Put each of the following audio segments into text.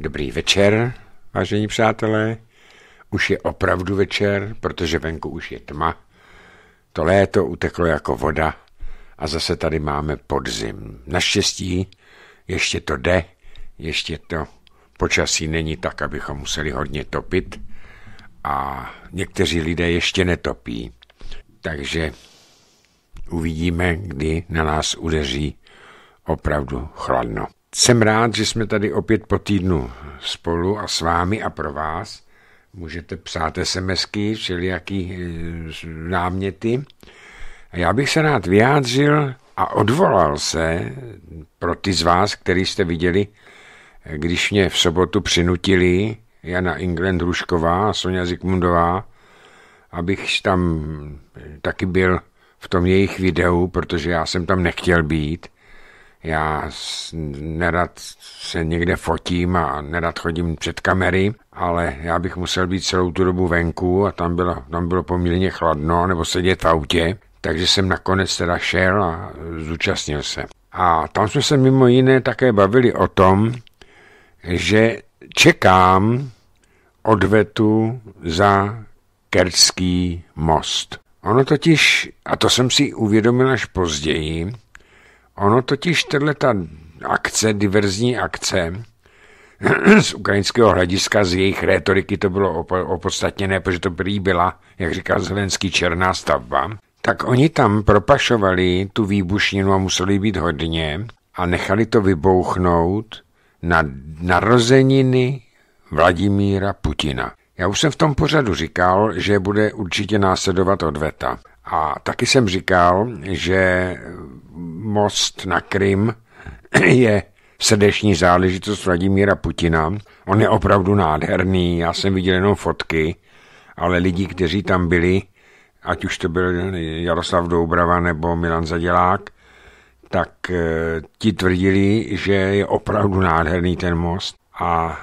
Dobrý večer, vážení přátelé. Už je opravdu večer, protože venku už je tma. To léto uteklo jako voda a zase tady máme podzim. Naštěstí ještě to jde, ještě to počasí není tak, abychom museli hodně topit a někteří lidé ještě netopí. Takže uvidíme, kdy na nás udeří opravdu chladno. Jsem rád, že jsme tady opět po týdnu spolu a s vámi a pro vás. Můžete psát SMSky, všelijaký eh, náměty. A já bych se rád vyjádřil a odvolal se pro ty z vás, který jste viděli, eh, když mě v sobotu přinutili Jana England Rušková a Sonja Zikmundová, abych tam taky byl v tom jejich videu, protože já jsem tam nechtěl být – já nerad se někde fotím a nerad chodím před kamery, ale já bych musel být celou tu dobu venku a tam bylo, tam bylo poměrně chladno, nebo sedět v autě, takže jsem nakonec teda šel a zúčastnil se. A tam jsme se mimo jiné také bavili o tom, že čekám odvetu za Kerský most. Ono totiž, a to jsem si uvědomil až později, Ono totiž ta akce, diverzní akce, z ukrajinského hlediska, z jejich rétoriky to bylo opodstatněné, protože to prý byla, jak říká Zelenský, černá stavba, tak oni tam propašovali tu výbušninu a museli být hodně a nechali to vybouchnout na narozeniny Vladimíra Putina. Já už jsem v tom pořadu říkal, že bude určitě následovat odveta. A taky jsem říkal, že most na Krym je srdeční záležitost Vladimíra Putina. On je opravdu nádherný, já jsem viděl jenom fotky, ale lidi, kteří tam byli, ať už to byl Jaroslav Doubrava nebo Milan Zadělák, tak eh, ti tvrdili, že je opravdu nádherný ten most a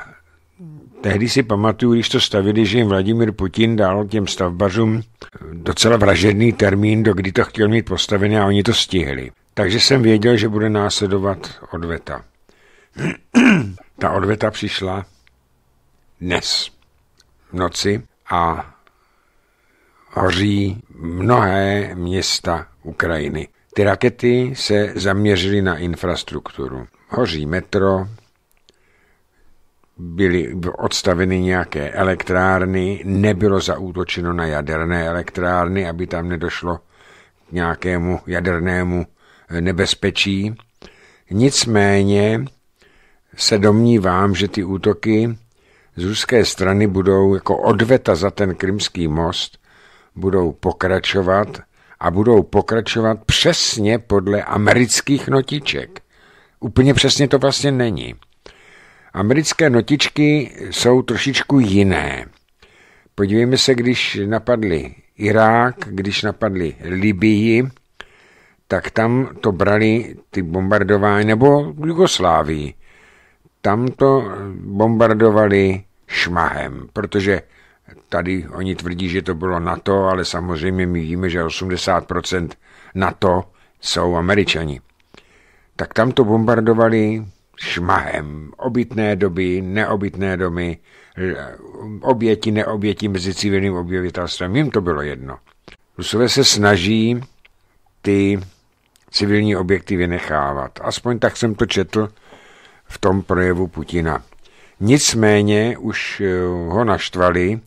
Tehdy si pamatuju, když to stavili, že jim Vladimír Putin dal těm stavbařům eh, docela vražedný termín, do kdy to chtěl mít postavené a oni to stihli. Takže jsem věděl, že bude následovat odveta. Ta odveta přišla dnes v noci a hoří mnohé města Ukrajiny. Ty rakety se zaměřily na infrastrukturu. Hoří metro, byly odstaveny nějaké elektrárny, nebylo zaútočeno na jaderné elektrárny, aby tam nedošlo k nějakému jadernému eh, nebezpečí. Nicméně se domnívám, že ty útoky z ruské strany budou jako odveta za ten krymský most, budou pokračovat a budou pokračovat přesně podle amerických notiček. Úplně přesně to vlastně není. Americké notičky jsou trošičku jiné. Podívejme se, když napadli Irák, když napadli Libii, tak tam to brali ty bombardování, nebo Jugoslávii. Tam to bombardovali šmahem, protože tady oni tvrdí, že to bylo NATO, ale samozřejmě my víme, že 80% NATO jsou američani. Tak tam to bombardovali šmahem. Obytné doby, neobytné domy, eh, oběti, neoběti mezi civilním obyvatelstvem. Jim to bylo jedno. Rusové se snaží ty civilní objekty vynechávat. Aspoň tak jsem to četl v tom projevu Putina. Nicméně už eh, ho naštvali,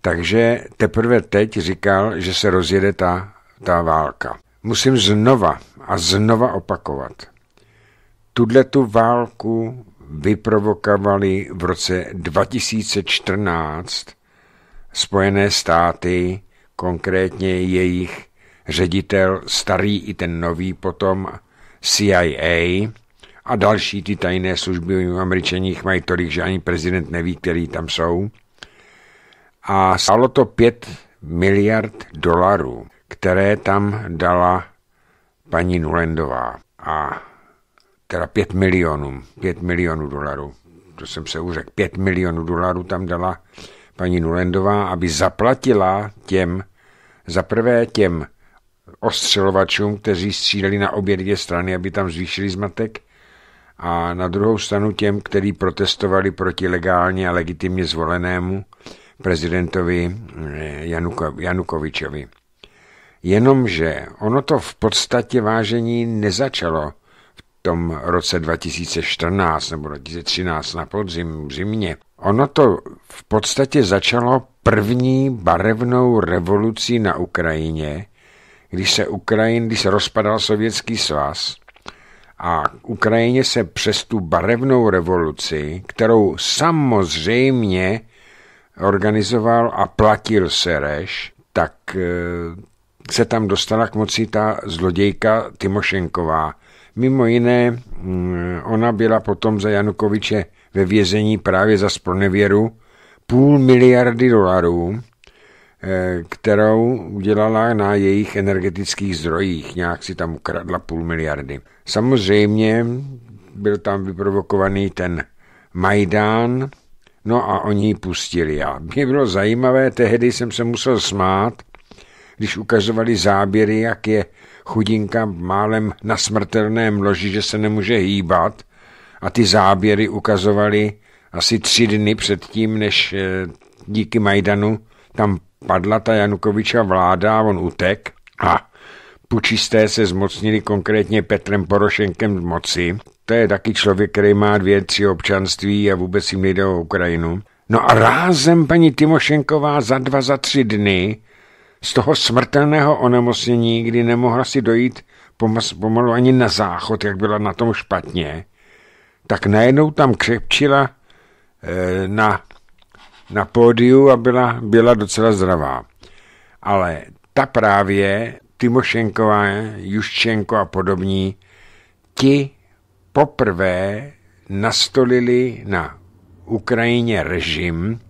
takže teprve teď říkal, že se rozjede ta, ta válka. Musím znova a znova opakovat tu válku vyprovokovali v roce 2014 Spojené státy, konkrétně jejich ředitel starý i ten nový potom CIA a další ty tajné služby u američaních mají tolik, že ani prezident neví, který tam jsou. A stalo to 5 miliard dolarů, které tam dala paní Nulendová. A teda 5 milionů, 5 milionů dolarů, to jsem se uřekl, 5 milionů dolarů tam dala paní Nulendová, aby zaplatila těm, za prvé těm ostřelovačům, kteří stříleli na obě dvě strany, aby tam zvýšili zmatek, a na druhou stranu těm, kteří protestovali proti legálně a legitimně zvolenému prezidentovi eh, Januko, Janukovičovi. Jenomže ono to v podstatě vážení nezačalo tom roce 2014 nebo 2013 na podzim v zimě. Ono to v podstatě začalo první barevnou revolucí na Ukrajině, když se Ukrajin, když se rozpadal Sovětský svaz a Ukrajině se přes tu barevnou revoluci, kterou samozřejmě organizoval a platil Sereš, tak eh, se tam dostala k moci ta zlodějka Timošenková, Mimo jiné, mm, ona byla potom za Janukoviče ve vězení právě za spronevěru půl miliardy dolarů, eh, kterou udělala na jejich energetických zdrojích. Nějak si tam ukradla půl miliardy. Samozřejmě byl tam vyprovokovaný ten Majdán, no a oni ji pustili. Já. Mě bylo zajímavé, tehdy jsem se musel smát, když ukazovali záběry, jak je chudinka málem na smrtelném loži, že se nemůže hýbat a ty záběry ukazovali asi tři dny předtím, než eh, díky Majdanu tam padla ta Janukoviča vláda a on utek a pučisté se zmocnili konkrétně Petrem Porošenkem v moci. To je taky člověk, který má dvě, tři občanství a vůbec jim nejde o Ukrajinu. No a rázem paní Timošenková za dva, za tři dny z toho smrtelného onemocnění, kdy nemohla si dojít pomalu ani na záchod, jak byla na tom špatně, tak najednou tam křepčila eh, na, na pódiu a byla, byla docela zdravá. Ale ta právě, Timošenková, Juščenko a podobní, ti poprvé nastolili na Ukrajině režim,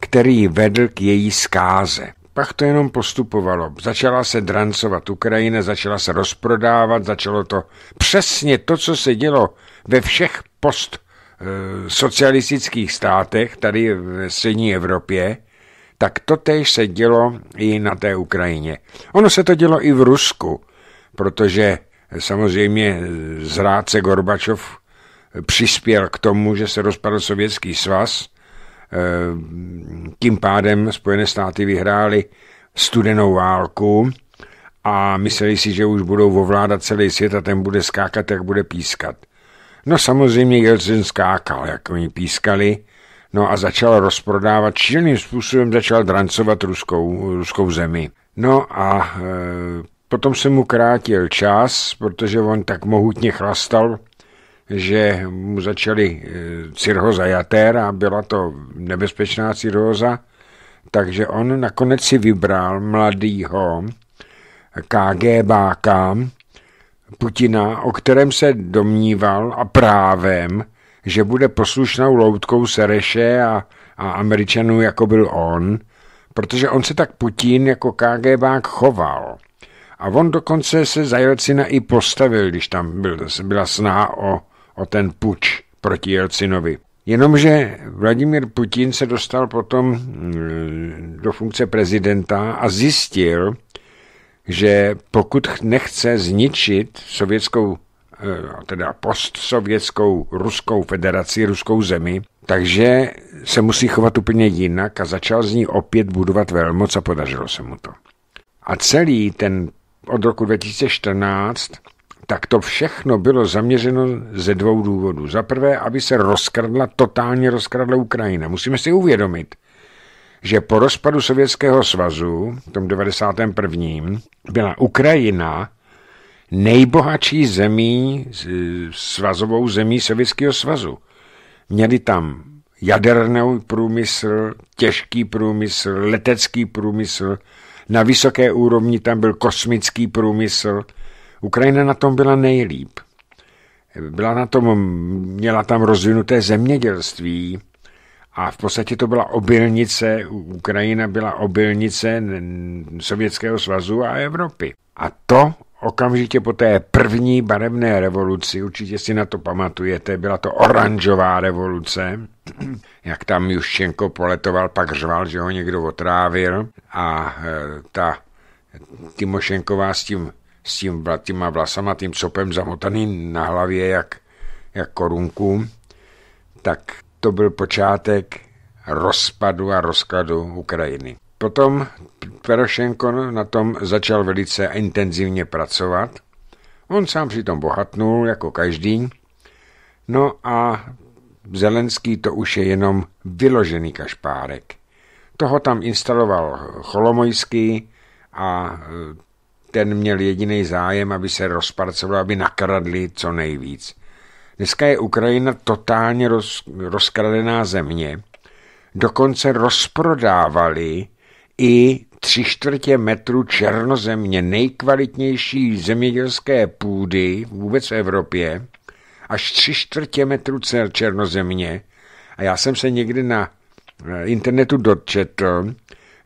který vedl k její zkáze. Pak to jenom postupovalo. Začala se drancovat Ukrajina, začala se rozprodávat, začalo to přesně to, co se dělo ve všech post socialistických státech, tady v střední Evropě, tak to tež se dělo i na té Ukrajině. Ono se to dělo i v Rusku, protože samozřejmě zrádce Gorbačov přispěl k tomu, že se rozpadl Sovětský svaz Eh, tím pádem Spojené státy vyhrály studenou válku a mysleli si, že už budou ovládat celý svět a ten bude skákat, jak bude pískat. No samozřejmě Jelzen skákal, jak oni pískali, no a začal rozprodávat, šíleným způsobem začal drancovat ruskou, ruskou zemi. No a e, potom se mu krátil čas, protože on tak mohutně chlastal že mu začali eh, cirhoza jater a byla to nebezpečná cirhoza, takže on nakonec si vybral mladýho Báka Putina, o kterém se domníval a právem, že bude poslušnou loutkou Sereše a, a Američanů, jako byl on, protože on se tak Putin jako Bák choval. A on dokonce se za Jelcina i postavil, když tam byl, byla snaha o o ten puč proti Jelcinovi. Jenomže Vladimír Putin se dostal potom mm, do funkce prezidenta a zjistil, že pokud nechce zničit sovětskou, eh, no, teda postsovětskou ruskou federaci, ruskou zemi, takže se musí chovat úplně jinak a začal z ní opět budovat velmoc a podařilo se mu to. A celý ten od roku 2014 tak to všechno bylo zaměřeno ze dvou důvodů. Za prvé, aby se rozkradla, totálně rozkradla Ukrajina. Musíme si uvědomit, že po rozpadu Sovětského svazu, v tom 91. byla Ukrajina nejbohatší zemí, svazovou zemí Sovětského svazu. Měli tam jaderný průmysl, těžký průmysl, letecký průmysl, na vysoké úrovni tam byl kosmický průmysl – Ukrajina na tom byla nejlíp. Byla na tom, měla tam rozvinuté zemědělství a v podstatě to byla obilnice, Ukrajina byla obilnice Sovětského svazu a Evropy. A to okamžitě po té první barevné revoluci, určitě si na to pamatujete, byla to oranžová revoluce, jak tam Juščenko poletoval, pak řval, že ho někdo otrávil a e, ta Timošenková s tím s tím vlatýma vlasama, tím copem zamotaný na hlavě jak, jak korunku, tak to byl počátek rozpadu a rozkladu Ukrajiny. Potom Perošenko na tom začal velice intenzivně pracovat. On sám přitom bohatnul, jako každý. No a Zelenský to už je jenom vyložený kašpárek. Toho tam instaloval Cholomojský a e, ten měl jediný zájem, aby se rozparcelo, aby nakradli co nejvíc. Dneska je Ukrajina totálně roz, rozkradená země. Dokonce rozprodávali i tři čtvrtě metru černozemě, nejkvalitnější zemědělské půdy vůbec v Evropě, až tři čtvrtě metru černozemě. A já jsem se někdy na eh, internetu dočetl,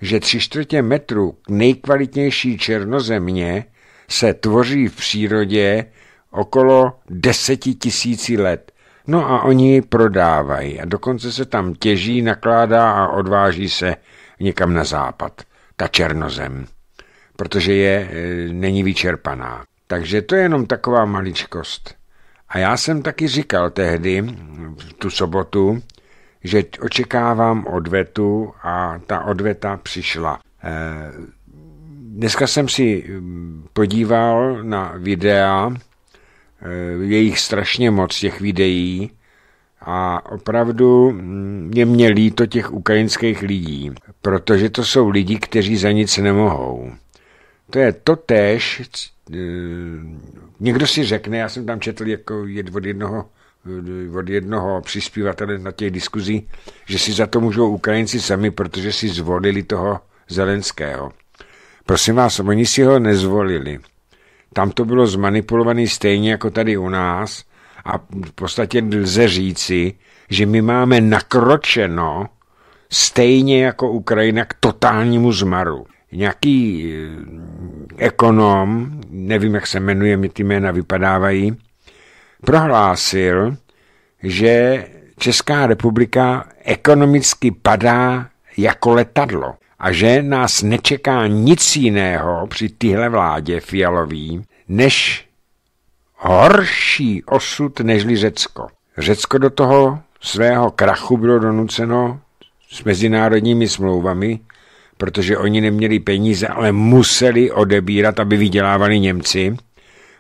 že tři čtvrtě metru k nejkvalitnější černozemě se tvoří v přírodě okolo deseti tisíci let. No a oni ji prodávají a dokonce se tam těží, nakládá a odváží se někam na západ, ta černozem, protože je e, není vyčerpaná. Takže to je jenom taková maličkost. A já jsem taky říkal tehdy, tu sobotu, že očekávám odvetu a ta odveta přišla. Eh, dneska jsem si mm, podíval na videa, eh, je jich strašně moc těch videí a opravdu mě mm, mě líto těch ukrajinských lidí, protože to jsou lidi, kteří za nic nemohou. To je to tež, eh, někdo si řekne, já jsem tam četl jako jed od jednoho Eh, od jednoho přispívatele na těch diskuzí, že si za to můžou Ukrajinci sami, protože si zvolili toho Zelenského. Prosím vás, oni si ho nezvolili. Tam to bylo zmanipulované stejně jako tady u nás a v podstatě lze říci, že my máme nakročeno stejně jako Ukrajina k totálnímu zmaru. Nějaký eh, ekonom, nevím, jak se jmenuje, mi ty jména vypadávají, prohlásil, že Česká republika ekonomicky padá jako letadlo a že nás nečeká nic jiného při tyhle vládě fialový, než horší osud nežli Řecko. Řecko do toho svého krachu bylo donuceno s mezinárodními smlouvami, protože oni neměli peníze, ale museli odebírat, aby vydělávali Němci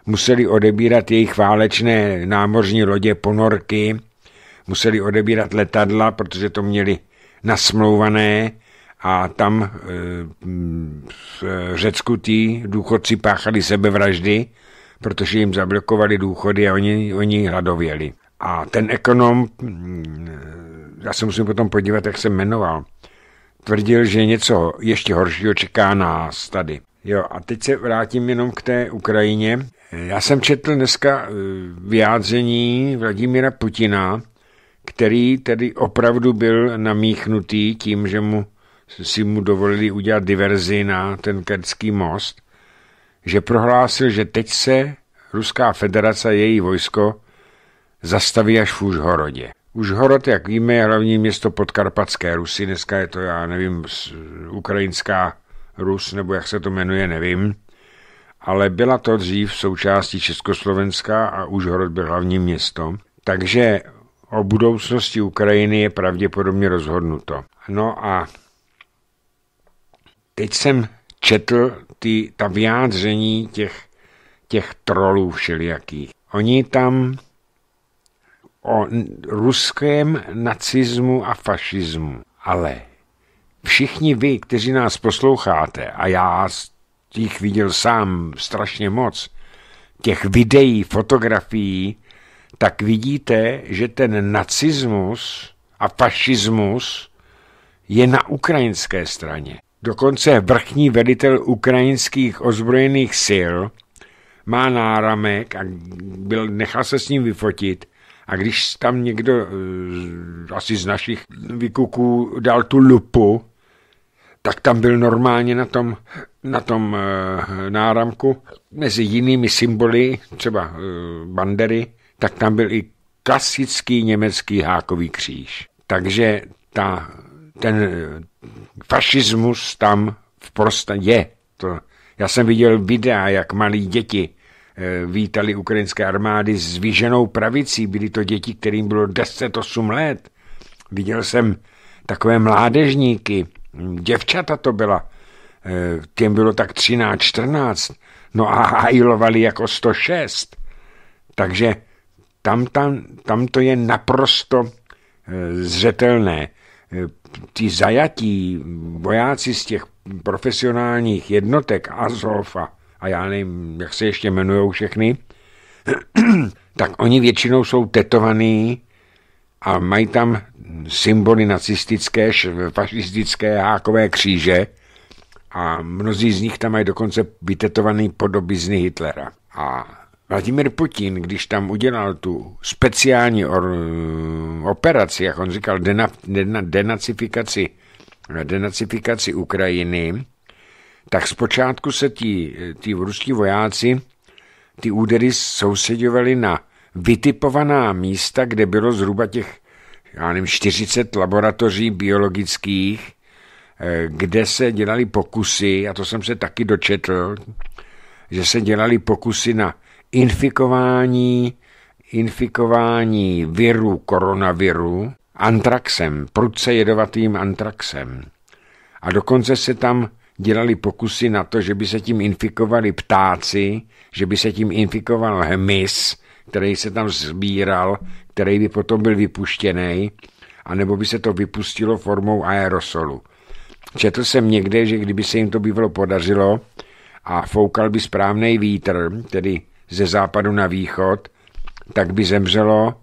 museli odebírat jejich válečné námořní lodě, ponorky, museli odebírat letadla, protože to měli nasmlouvané a tam e, mm, v Řecku tí důchodci páchali sebevraždy, protože jim zablokovali důchody a oni, oni hladověli. A ten ekonom, mm, já se musím potom podívat, jak se jmenoval, tvrdil, že něco ještě horšího čeká nás tady. Jo, a teď se vrátím jenom k té Ukrajině. Já jsem četl dneska eh, vyjádření Vladimíra Putina, který tedy opravdu byl namíchnutý tím, že mu, si mu dovolili udělat diverzi na ten kerský most, že prohlásil, že teď se Ruská federace a její vojsko zastaví až v Užhorodě. Užhorod, jak víme, je hlavní město podkarpatské Rusy, dneska je to, já nevím, ukrajinská Rus, nebo jak se to jmenuje, nevím, ale byla to dřív součástí Československa a Užhorod byl hlavní město, takže o budoucnosti Ukrajiny je pravděpodobně rozhodnuto. No a teď jsem četl ty, ta vyjádření těch, těch trolů všelijakých. Oni tam o ruském nacismu a fašismu, ale všichni vy, kteří nás posloucháte, a já jich viděl sám strašně moc, těch videí, fotografií, tak vidíte, že ten nacismus a fašismus je na ukrajinské straně. Dokonce vrchní velitel ukrajinských ozbrojených sil má náramek a byl, nechal se s ním vyfotit. A když tam někdo eh, asi z našich vykuků dal tu lupu, tak tam byl normálně na tom, na tom eh, náramku mezi jinými symboly, třeba eh, bandery, tak tam byl i klasický německý hákový kříž. Takže ta, ten eh, fašismus tam v prostě je. To, já jsem viděl videa, jak malí děti vítali ukrajinské armády s vyženou pravicí. Byly to děti, kterým bylo 10-8 let. Viděl jsem takové mládežníky, děvčata to byla, eh, těm bylo tak 13, 14, no a hajlovali jako 106. Takže tam, tam, tam to je naprosto eh, zřetelné. Eh, ty zajatí vojáci z těch profesionálních jednotek Azova a já nevím, jak se ještě jmenují všechny, tak oni většinou jsou tetovaní a mají tam symboly nacistické, fašistické hákové kříže a mnozí z nich tam mají dokonce vytetovaný podobizny Hitlera. A Vladimir Putin, když tam udělal tu speciální or, operaci, jak on říkal, dena, dena, denacifikaci, denacifikaci Ukrajiny, tak zpočátku se ti, ti ruští vojáci ty údery sousedovali na vytipovaná místa, kde bylo zhruba těch, já nevím, 40 laboratoří biologických, eh, kde se dělali pokusy, a to jsem se taky dočetl, že se dělali pokusy na infikování, infikování viru koronaviru antraxem, prudce jedovatým antraxem. A dokonce se tam dělali pokusy na to, že by se tím infikovali ptáci, že by se tím infikoval hmyz, který se tam sbíral, který by potom byl vypuštěný, anebo by se to vypustilo formou aerosolu. Četl jsem někde, že kdyby se jim to bývalo podařilo a foukal by správný vítr, tedy ze západu na východ, tak by zemřelo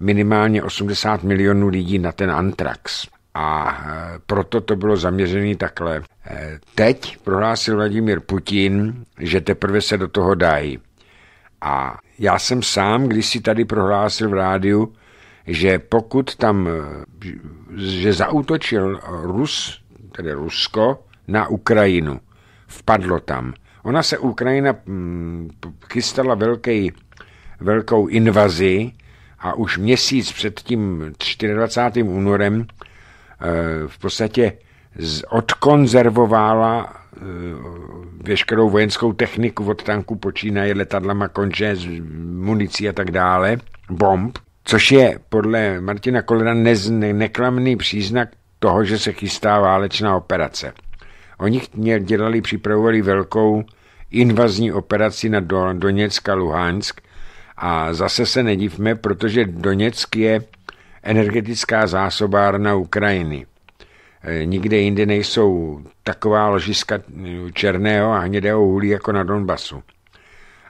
minimálně 80 milionů lidí na ten antrax. A e, proto to bylo zaměřené takhle. E, teď prohlásil Vladimír Putin, že teprve se do toho dají. A já jsem sám když si tady prohlásil v rádiu, že pokud tam, že zautočil Rus, tedy Rusko, na Ukrajinu. Vpadlo tam. Ona se Ukrajina mm, chystala velký, velkou invazi a už měsíc před tím 24. únorem eh, v podstatě odkonzervovala Eh, veškerou vojenskou techniku od tanku počínaje letadlama, konče, municí a tak dále, bomb, což je podle Martina Kolera ne, neklamný příznak toho, že se chystá válečná operace. Oni dělali, připravovali velkou invazní operaci na Doněck a Luhansk a zase se nedivme, protože Doněck je energetická zásobárna Ukrajiny. Eh, nikde jinde nejsou taková ložiska eh, černého a hnědého uhlí jako na Donbasu.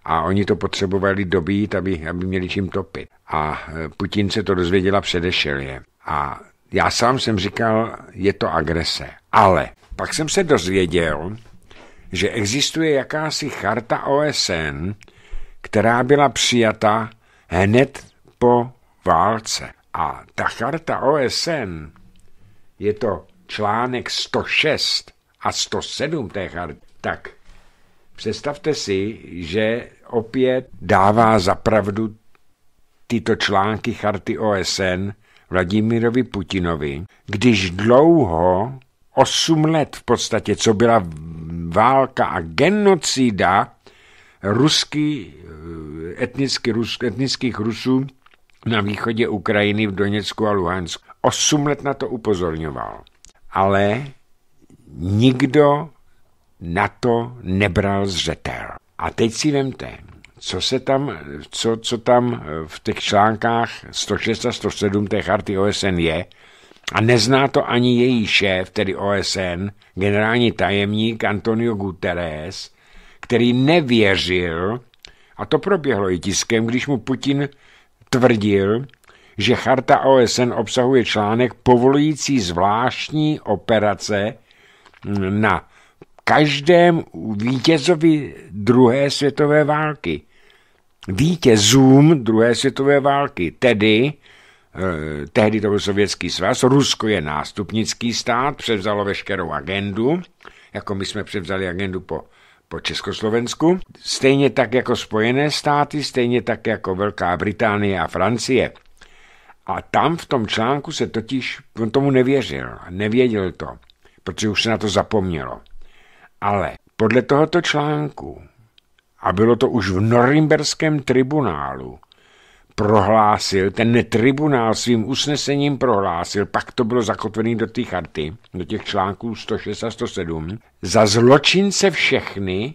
A oni to potřebovali dobít, aby, aby měli čím topit. A eh, Putin se to dozvěděl a předešel je. A já sám jsem říkal, je to agrese. Ale pak jsem se dozvěděl, že existuje jakási charta OSN, která byla přijata hned po válce. A ta charta OSN je to článek 106 a 107 té charty, tak představte si, že opět dává zapravdu tyto články charty OSN Vladimirovi Putinovi, když dlouho, 8 let v podstatě, co byla válka a genocida ruský, eh, etnicky, rus, etnických Rusů na východě Ukrajiny v Doněcku a Luhansku. Osm let na to upozorňoval ale nikdo na to nebral zřetel. A teď si vemte, co se tam, co, co tam eh, v těch článkách 106 a 107 té charty OSN je, a nezná to ani její šéf, tedy OSN, generální tajemník Antonio Guterres, který nevěřil, a to proběhlo i tiskem, když mu Putin tvrdil, že charta OSN obsahuje článek povolující zvláštní operace na každém vítězovi druhé světové války. Vítězům druhé světové války, tedy eh, tehdy to byl Sovětský svaz, Rusko je nástupnický stát, převzalo veškerou agendu, jako my jsme převzali agendu po, po Československu, stejně tak jako Spojené státy, stejně tak jako Velká Británie a Francie. A tam v tom článku se totiž, on tomu nevěřil, nevěděl to, protože už se na to zapomnělo. Ale podle tohoto článku, a bylo to už v Norimberském tribunálu, prohlásil, ten tribunál svým usnesením prohlásil, pak to bylo zakotvené do té charty, do těch článků 106 a 107, za zločince všechny,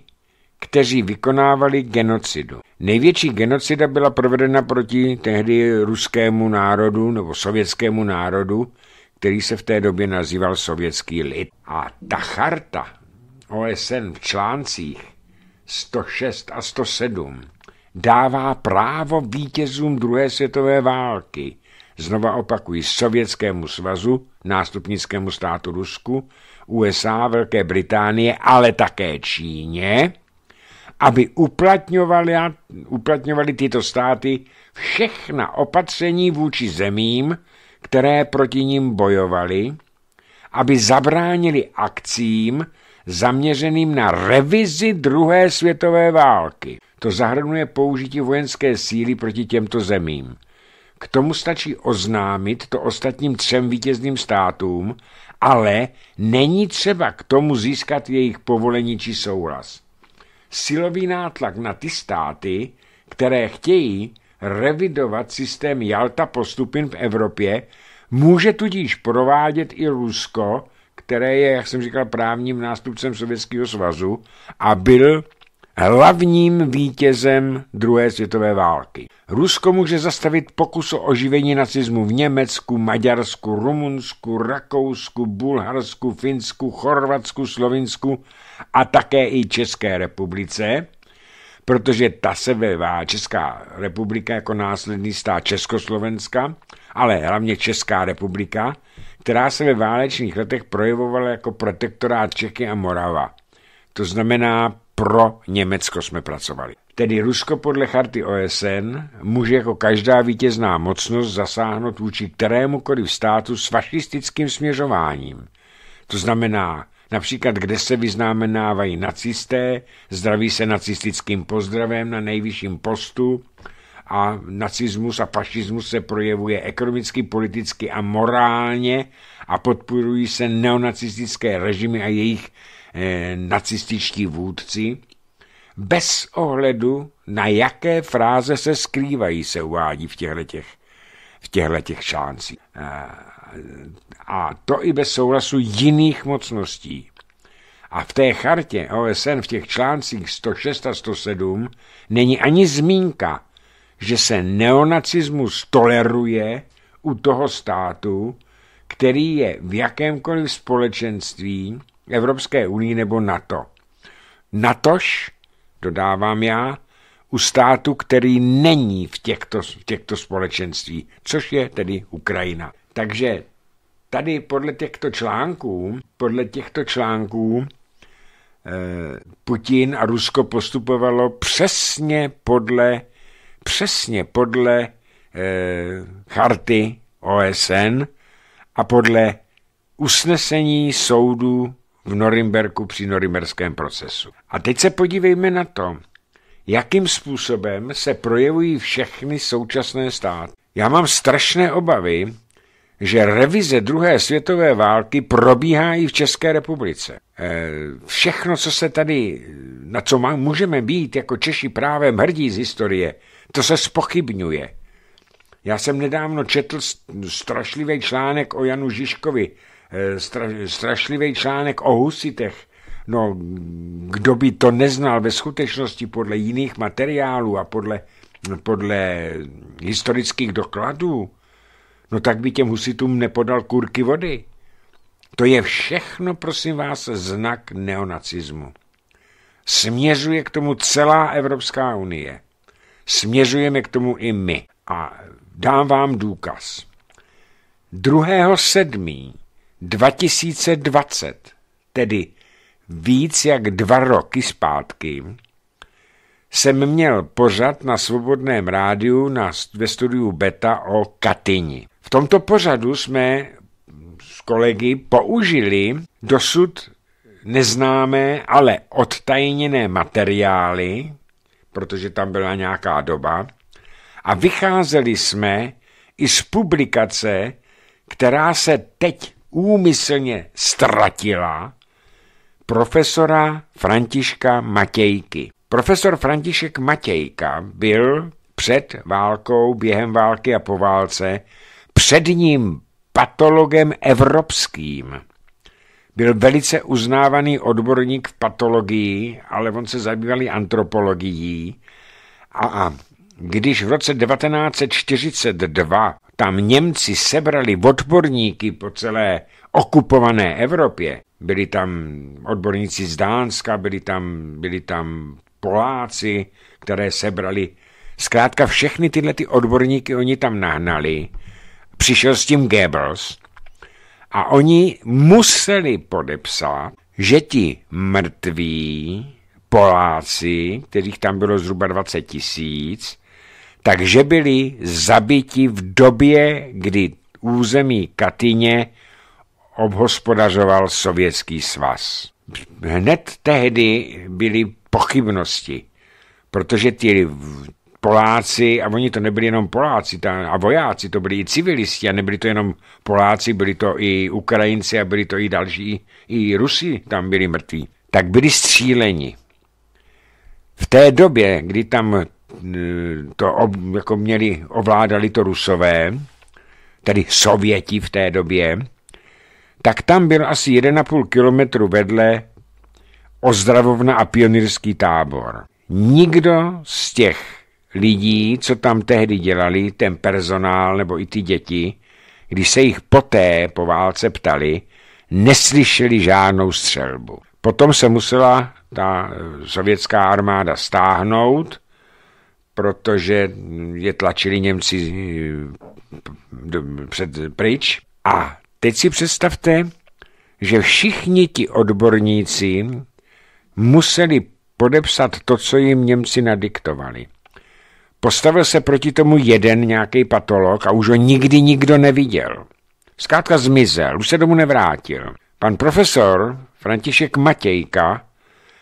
kteří vykonávali genocidu. Největší genocida byla provedena proti tehdy ruskému národu nebo sovětskému národu, který se v té době nazýval sovětský lid. A ta charta OSN v článcích 106 a 107 dává právo vítězům druhé světové války, znova opakují Sovětskému svazu, nástupnickému státu Rusku, USA, Velké Británie, ale také Číně, aby uplatňovali, uplatňovali tyto státy všechna opatření vůči zemím, které proti ním bojovali, aby zabránili akcím zaměřeným na revizi druhé světové války. To zahrnuje použití vojenské síly proti těmto zemím. K tomu stačí oznámit to ostatním třem vítězným státům, ale není třeba k tomu získat jejich povolení či souhlas silový nátlak na ty státy, které chtějí revidovat systém Jalta postupin v Evropě, může tudíž provádět i Rusko, které je, jak jsem říkal, právním nástupcem Sovětského svazu a byl hlavním vítězem druhé světové války. Rusko může zastavit pokus o oživení nacismu v Německu, Maďarsku, Rumunsku, Rakousku, Bulharsku, Finsku, Chorvatsku, Slovinsku a také i České republice, protože ta se vevá Česká republika jako následný stát Československa, ale hlavně Česká republika, která se ve válečných letech projevovala jako protektorát Čechy a Morava. To znamená pro Německo jsme pracovali. Tedy Rusko podle charty OSN může jako každá vítězná mocnost zasáhnout vůči kterémukoliv státu s fašistickým směřováním. To znamená například, kde se vyznamenávají nacisté, zdraví se nacistickým pozdravem na nejvyšším postu a nacismus a fašismus se projevuje ekonomicky, politicky a morálně a podporují se neonacistické režimy a jejich Eh, nacističtí vůdci, bez ohledu na jaké fráze se skrývají, se uvádí v těchto těch, v těchto těch článcích. Eh, a to i bez souhlasu jiných mocností. A v té chartě OSN v těch článcích 106 a 107 není ani zmínka, že se neonacismus toleruje u toho státu, který je v jakémkoliv společenství Evropské unii nebo NATO. Natož, dodávám já, u státu, který není v těchto, v těchto společenství, což je tedy Ukrajina. Takže tady podle těchto článků, podle těchto článků eh, Putin a Rusko postupovalo přesně podle, přesně podle eh, charty OSN a podle usnesení soudu v Norimberku při norimerském procesu. A teď se podívejme na to, jakým způsobem se projevují všechny současné státy. Já mám strašné obavy, že revize druhé světové války probíhá i v České republice. Eh, všechno, co se tady, na co má, můžeme být jako Češi právem hrdí z historie, to se spochybňuje. Já jsem nedávno četl strašlivý článek o Janu Žižkovi, Stra, strašlivý článek o husitech. No, kdo by to neznal ve skutečnosti podle jiných materiálů a podle, podle historických dokladů, no tak by těm husitům nepodal kurky vody. To je všechno, prosím vás, znak neonacismu. Směřuje k tomu celá Evropská unie. Směřujeme k tomu i my. A dám vám důkaz. 2. 7. 2020, tedy víc jak dva roky zpátky, jsem měl pořad na svobodném rádiu na, ve studiu Beta o Katyni. V tomto pořadu jsme s kolegy použili dosud neznámé, ale odtajněné materiály, protože tam byla nějaká doba, a vycházeli jsme i z publikace, která se teď úmyslně ztratila profesora Františka Matějky. Profesor František Matějka byl před válkou, během války a po válce předním patologem evropským. Byl velice uznávaný odborník v patologii, ale on se zabýval i antropologií a, a když v roce 1942 tam Němci sebrali odborníky po celé okupované Evropě, byli tam odborníci z Dánska, byli tam, byli tam Poláci, které sebrali. Zkrátka všechny tyhle ty odborníky oni tam nahnali. Přišel s tím Goebbels a oni museli podepsat, že ti mrtví Poláci, kterých tam bylo zhruba 20 tisíc, takže byli zabiti v době, kdy území Katyně obhospodařoval Sovětský svaz. Hned tehdy byly pochybnosti, protože ty Poláci, a oni to nebyli jenom Poláci ta, a vojáci, to byli i civilisti a nebyli to jenom Poláci, byli to i Ukrajinci a byli to i další, i Rusi tam byli mrtví, tak byli stříleni. V té době, kdy tam to ob, jako měli, ovládali to rusové, tedy sověti v té době, tak tam byl asi 1,5 kilometru vedle ozdravovna a pionýrský tábor. Nikdo z těch lidí, co tam tehdy dělali, ten personál nebo i ty děti, když se jich poté po válce ptali, neslyšeli žádnou střelbu. Potom se musela ta e, sovětská armáda stáhnout protože je tlačili Němci eh, před pryč. A teď si představte, že všichni ti odborníci museli podepsat to, co jim Němci nadiktovali. Postavil se proti tomu jeden nějaký patolog a už ho nikdy nikdo neviděl. Zkrátka zmizel, už se domů nevrátil. Pan profesor František Matějka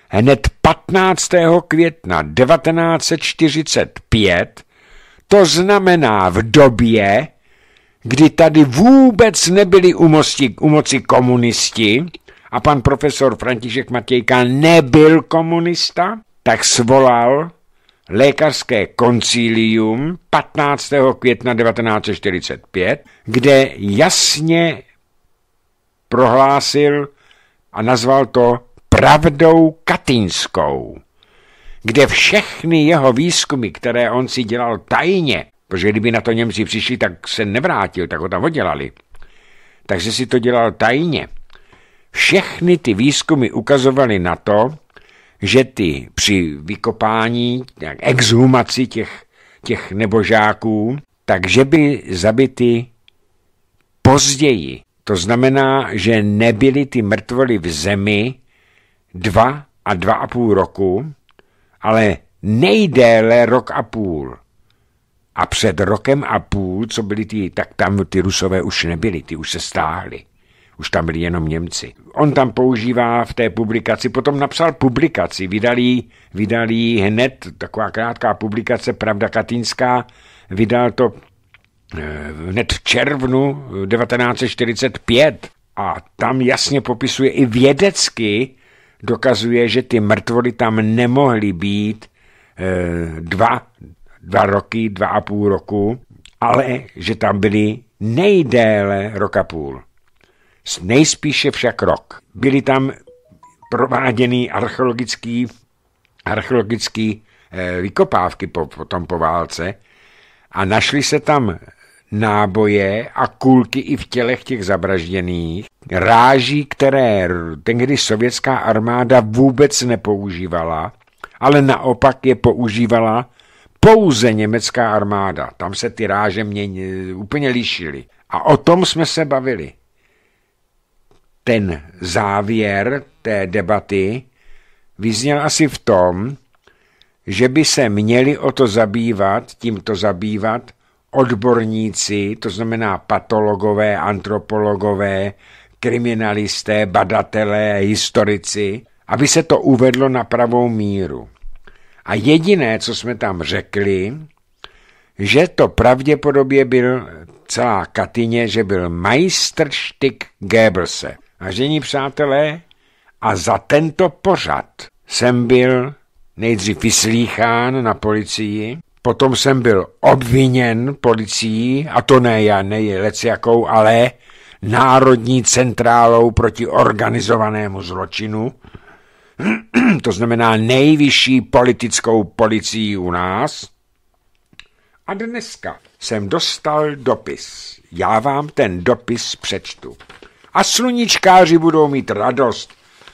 hned 15. května 1945, to znamená v době, kdy tady vůbec nebyli u, mosti, u moci komunisti a pan profesor František Matějka nebyl komunista, tak svolal lékařské koncílium 15. května 1945, kde jasně prohlásil a nazval to pravdou katinskou, kde všechny jeho výzkumy, které on si dělal tajně, protože kdyby na to Němci přišli, tak se nevrátil, tak ho tam odělali, takže si to dělal tajně. Všechny ty výzkumy ukazovaly na to, že ty při vykopání, exhumaci těch, těch nebožáků, takže by zabity později. To znamená, že nebyly ty mrtvoly v zemi, dva a dva a půl roku, ale nejdéle rok a půl. A před rokem a půl, co byli ty, tak tam ty rusové už nebyli, ty už se stáhli. Už tam byli jenom Němci. On tam používá v té publikaci, potom napsal publikaci, vydali, vydali hned taková krátká publikace, Pravda Katinská, vydal to eh, hned v červnu 1945 a tam jasně popisuje i vědecky, dokazuje, že ty mrtvoly tam nemohly být eh, dva, dva roky, dva a půl roku, ale že tam byly nejdéle roka půl. Nejspíše však rok. Byly tam prováděny archeologické archeologický, eh, vykopávky po, potom po válce a našly se tam náboje a kulky i v tělech těch zabražděných, ráží, které tehdy sovětská armáda vůbec nepoužívala, ale naopak je používala pouze německá armáda. Tam se ty ráže mě úplně lišily. A o tom jsme se bavili. Ten závěr té debaty vyzněl asi v tom, že by se měli o to zabývat, tímto zabývat odborníci, to znamená patologové, antropologové, kriminalisté, badatelé, historici, aby se to uvedlo na pravou míru. A jediné, co jsme tam řekli, že to pravděpodobně byl celá Katyně, že byl majstrštyk Goebbelse. Vážení přátelé, a za tento pořad jsem byl nejdřív vyslýchán na policii, Potom jsem byl obviněn policií, a to ne já, ne lec jakou, ale Národní centrálou proti organizovanému zločinu, to znamená nejvyšší politickou policií u nás. A dneska jsem dostal dopis. Já vám ten dopis přečtu. A sluníčkáři budou mít radost,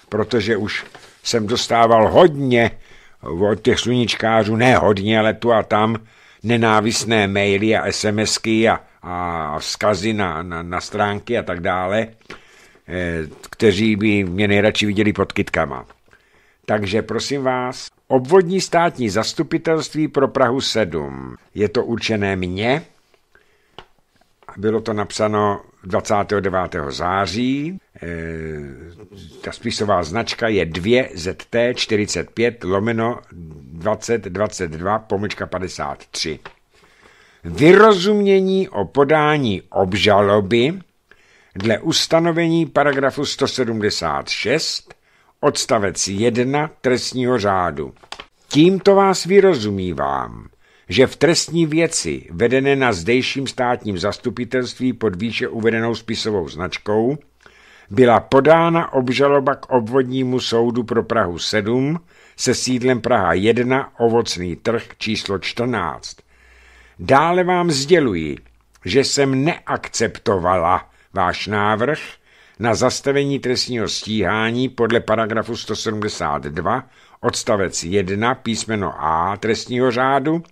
protože už jsem dostával hodně od těch sluníčkářů nehodně, ale tu a tam nenávisné maily a SMSky a, a vzkazy na, na, na stránky a tak dále, eh, kteří by mě nejradši viděli pod kytkama. Takže prosím vás, obvodní státní zastupitelství pro Prahu 7. Je to určené mně. Bylo to napsáno 29. září. Eh, ta spisová značka je 2ZT45 lomeno 2022 pomlčka 53. Vyrozumění o podání obžaloby dle ustanovení paragrafu 176 odstavec 1 trestního řádu. Tímto vás vyrozumívám že v trestní věci vedené na zdejším státním zastupitelství pod výše uvedenou spisovou značkou byla podána obžaloba k obvodnímu soudu pro Prahu 7 se sídlem Praha 1 Ovocný trh číslo 14. Dále vám sděluji, že jsem neakceptovala váš návrh na zastavení trestního stíhání podle paragrafu 172 odstavec 1 písmeno A trestního řádu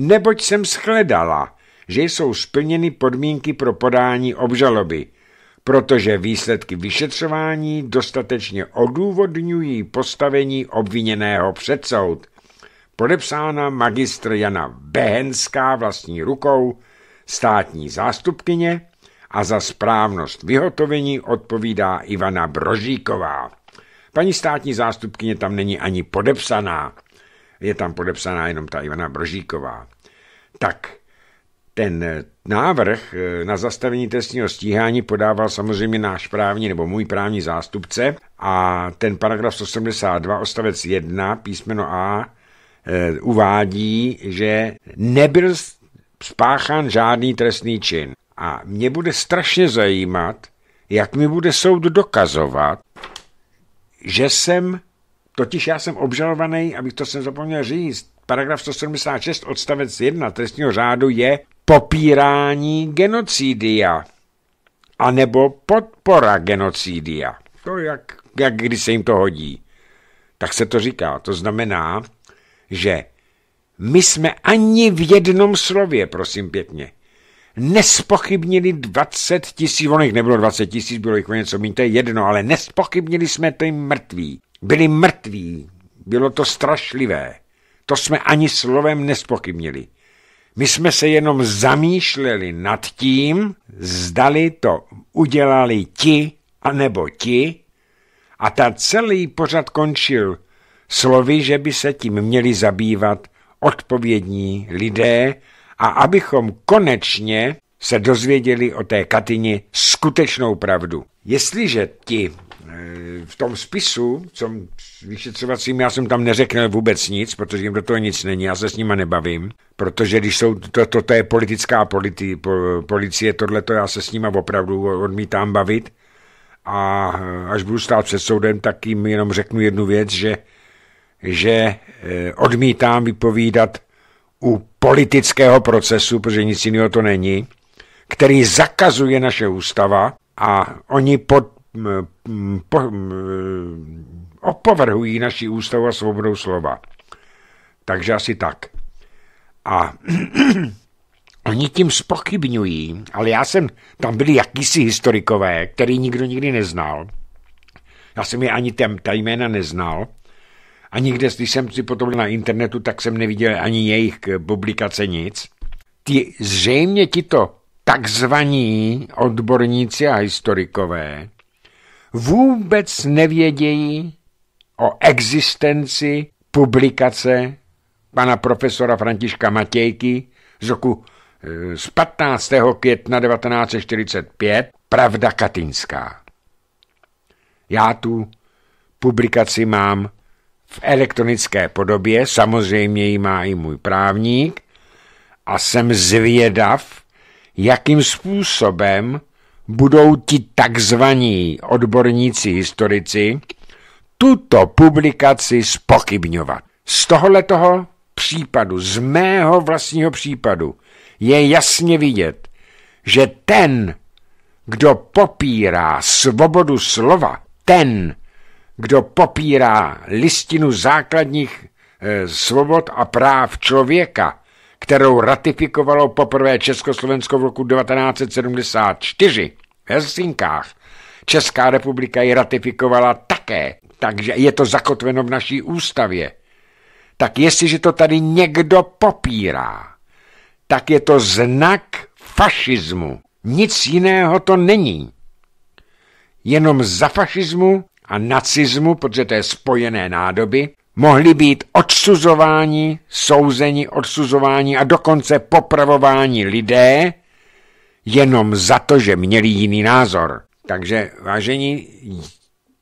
neboť jsem shledala, že jsou splněny podmínky pro podání obžaloby, protože výsledky vyšetřování dostatečně odůvodňují postavení obviněného před soud. Podepsána magistr Jana Behenská vlastní rukou, státní zástupkyně a za správnost vyhotovení odpovídá Ivana Brožíková. Paní státní zástupkyně tam není ani podepsaná je tam podepsaná jenom ta Ivana Brožíková. Tak, ten eh, návrh eh, na zastavení trestního stíhání podával samozřejmě náš právní nebo můj právní zástupce a ten paragraf 182 odstavec 1 písmeno A eh, uvádí, že nebyl spáchán žádný trestný čin. A mě bude strašně zajímat, jak mi bude soud dokazovat, že jsem Totiž já jsem obžalovaný, abych to jsem zapomněl říct, paragraf 176 odstavec 1 trestního řádu je popírání genocidia anebo podpora genocidia. To jak, jak když se jim to hodí. Tak se to říká. To znamená, že my jsme ani v jednom slově, prosím pěkně, nespochybnili 20 tisíc, ono jich nebylo 20 tisíc, bylo jich něco mít to je jedno, ale nespochybnili jsme ty mrtví. Byli mrtví, bylo to strašlivé. To jsme ani slovem nespochybnili. My jsme se jenom zamýšleli nad tím, zdali to udělali ti, a nebo ti, a ta celý pořad končil slovy, že by se tím měli zabývat odpovědní lidé a abychom konečně se dozvěděli o té Katyni skutečnou pravdu. Jestliže ti Eh, v tom spisu, co vyšetřovacím, já jsem tam neřekl vůbec nic, protože jim do toho nic není, já se s nima nebavím, protože když jsou, to, to, to je politická politi, po, policie, tohleto já se s nima opravdu odmítám bavit a eh, až budu stát před soudem, tak jim jenom řeknu jednu věc, že, že eh, odmítám vypovídat u politického procesu, protože nic jiného to není, který zakazuje naše ústava a oni pod po, opovrhují naši ústavu a svobodou slova. Takže asi tak. A oni tím spochybňují, ale já jsem, tam byli jakýsi historikové, který nikdo nikdy neznal. Já jsem je ani tam, ta jména neznal. A nikde, když jsem si potom na internetu, tak jsem neviděl ani jejich publikace nic. Ty, zřejmě tito takzvaní odborníci a historikové vůbec nevědějí o existenci publikace pana profesora Františka Matějky z roku eh, z 15. května 1945 Pravda katinská. Já tu publikaci mám v elektronické podobě, samozřejmě ji má i můj právník a jsem zvědav, jakým způsobem budou ti takzvaní odborníci historici tuto publikaci spochybňovat. Z toho případu, z mého vlastního případu, je jasně vidět, že ten, kdo popírá svobodu slova, ten, kdo popírá listinu základních e, svobod a práv člověka, kterou ratifikovalo poprvé Československo v roku 1974 v Helsinkách. Česká republika ji ratifikovala také, takže je to zakotveno v naší ústavě. Tak jestliže to tady někdo popírá, tak je to znak fašismu. Nic jiného to není. Jenom za fašismu a nacismu, protože to je spojené nádoby, mohli být odsuzováni, souzeni, odsuzováni a dokonce popravováni lidé jenom za to, že měli jiný názor. Takže, vážení,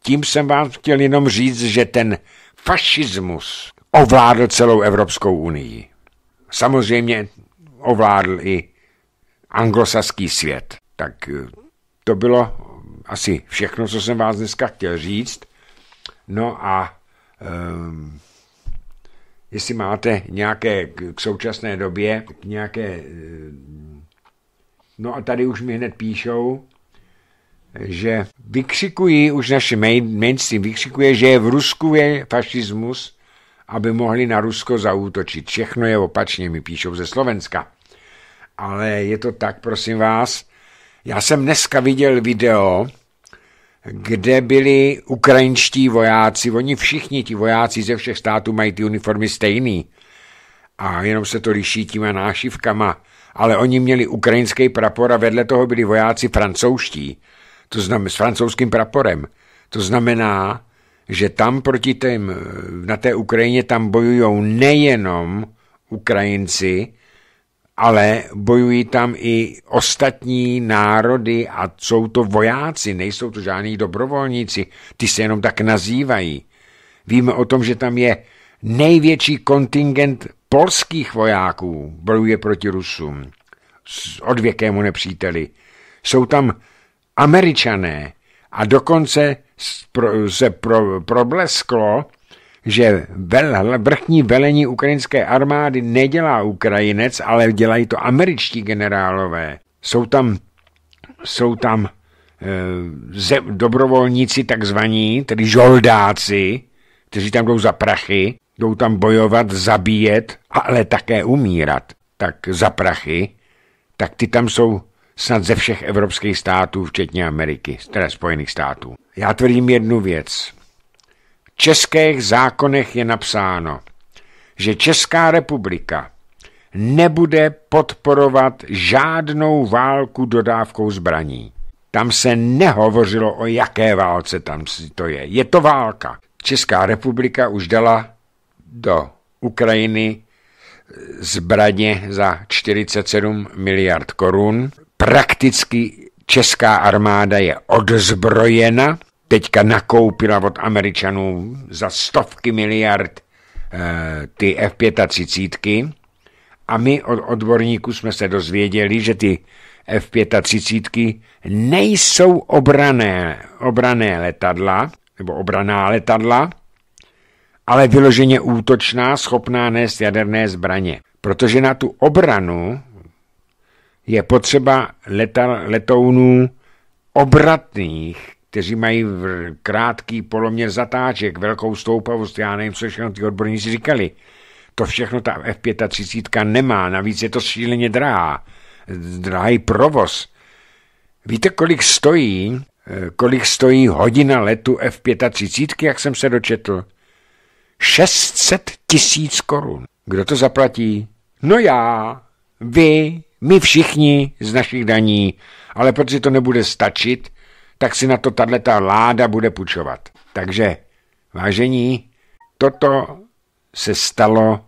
tím jsem vám chtěl jenom říct, že ten fašismus ovládl celou Evropskou unii. Samozřejmě ovládl i anglosaský svět. Tak eh, to bylo asi všechno, co jsem vás dneska chtěl říct. No a Ehm, jestli máte nějaké k současné době, k nějaké... Ehm, no a tady už mi hned píšou, že vykřikují, už naše main, mainstream vykřikuje, že je v Rusku je fašismus, aby mohli na Rusko zaútočit. Všechno je opačně, mi píšou ze Slovenska. Ale je to tak, prosím vás. Já jsem dneska viděl video, kde byli ukrajinští vojáci. Oni všichni, ti vojáci ze všech států, mají ty uniformy stejný. A jenom se to liší těma nášivkama. Ale oni měli ukrajinský prapor a vedle toho byli vojáci francouzští. To znamená s francouzským praporem. To znamená, že tam proti tém, na té Ukrajině tam bojují nejenom Ukrajinci, ale bojují tam i ostatní národy a jsou to vojáci, nejsou to žádní dobrovolníci, ty se jenom tak nazývají. Víme o tom, že tam je největší kontingent polských vojáků bojuje proti Rusům, odvěkému nepříteli. Jsou tam američané a dokonce se pro, problesklo, že vel, vrchní velení ukrajinské armády nedělá Ukrajinec, ale dělají to američtí generálové. Jsou tam, jsou tam e, ze, dobrovolníci takzvaní, tedy žoldáci, kteří tam jdou za prachy, jdou tam bojovat, zabíjet, ale také umírat, tak za prachy, tak ty tam jsou snad ze všech evropských států, včetně Ameriky, teda Spojených států. Já tvrdím jednu věc českých zákonech je napsáno, že Česká republika nebude podporovat žádnou válku dodávkou zbraní. Tam se nehovořilo, o jaké válce tam si to je. Je to válka. Česká republika už dala do Ukrajiny eh, zbraně za 47 miliard korun. Prakticky česká armáda je odzbrojena teďka nakoupila od Američanů za stovky miliard eh, ty F-35 a my od odborníků jsme se dozvěděli, že ty F-35 nejsou obrané, obrané letadla, nebo obraná letadla, ale vyloženě útočná, schopná nést jaderné zbraně. Protože na tu obranu je potřeba letal, letounů obratných, kteří mají krátký poloměr zatáček, velkou stoupavost, já nevím, co všechno ty odborníci říkali. To všechno ta F-35 nemá, navíc je to šíleně drahá, drahý provoz. Víte, kolik stojí, eh, kolik stojí hodina letu F-35, jak jsem se dočetl? 600 tisíc korun. Kdo to zaplatí? No já, vy, my všichni z našich daní. Ale protože to nebude stačit, tak si na to tato vláda bude pučovat. Takže, vážení, toto se stalo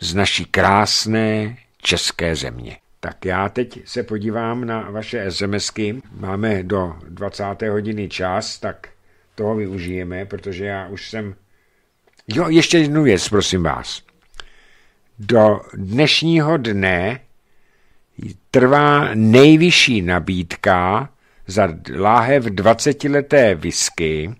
z naší krásné české země. Tak já teď se podívám na vaše SMSky. Máme do 20. hodiny čas, tak toho využijeme, protože já už jsem... Jo, ještě jednu věc, prosím vás. Do dnešního dne trvá nejvyšší nabídka za láhev 20-leté whisky,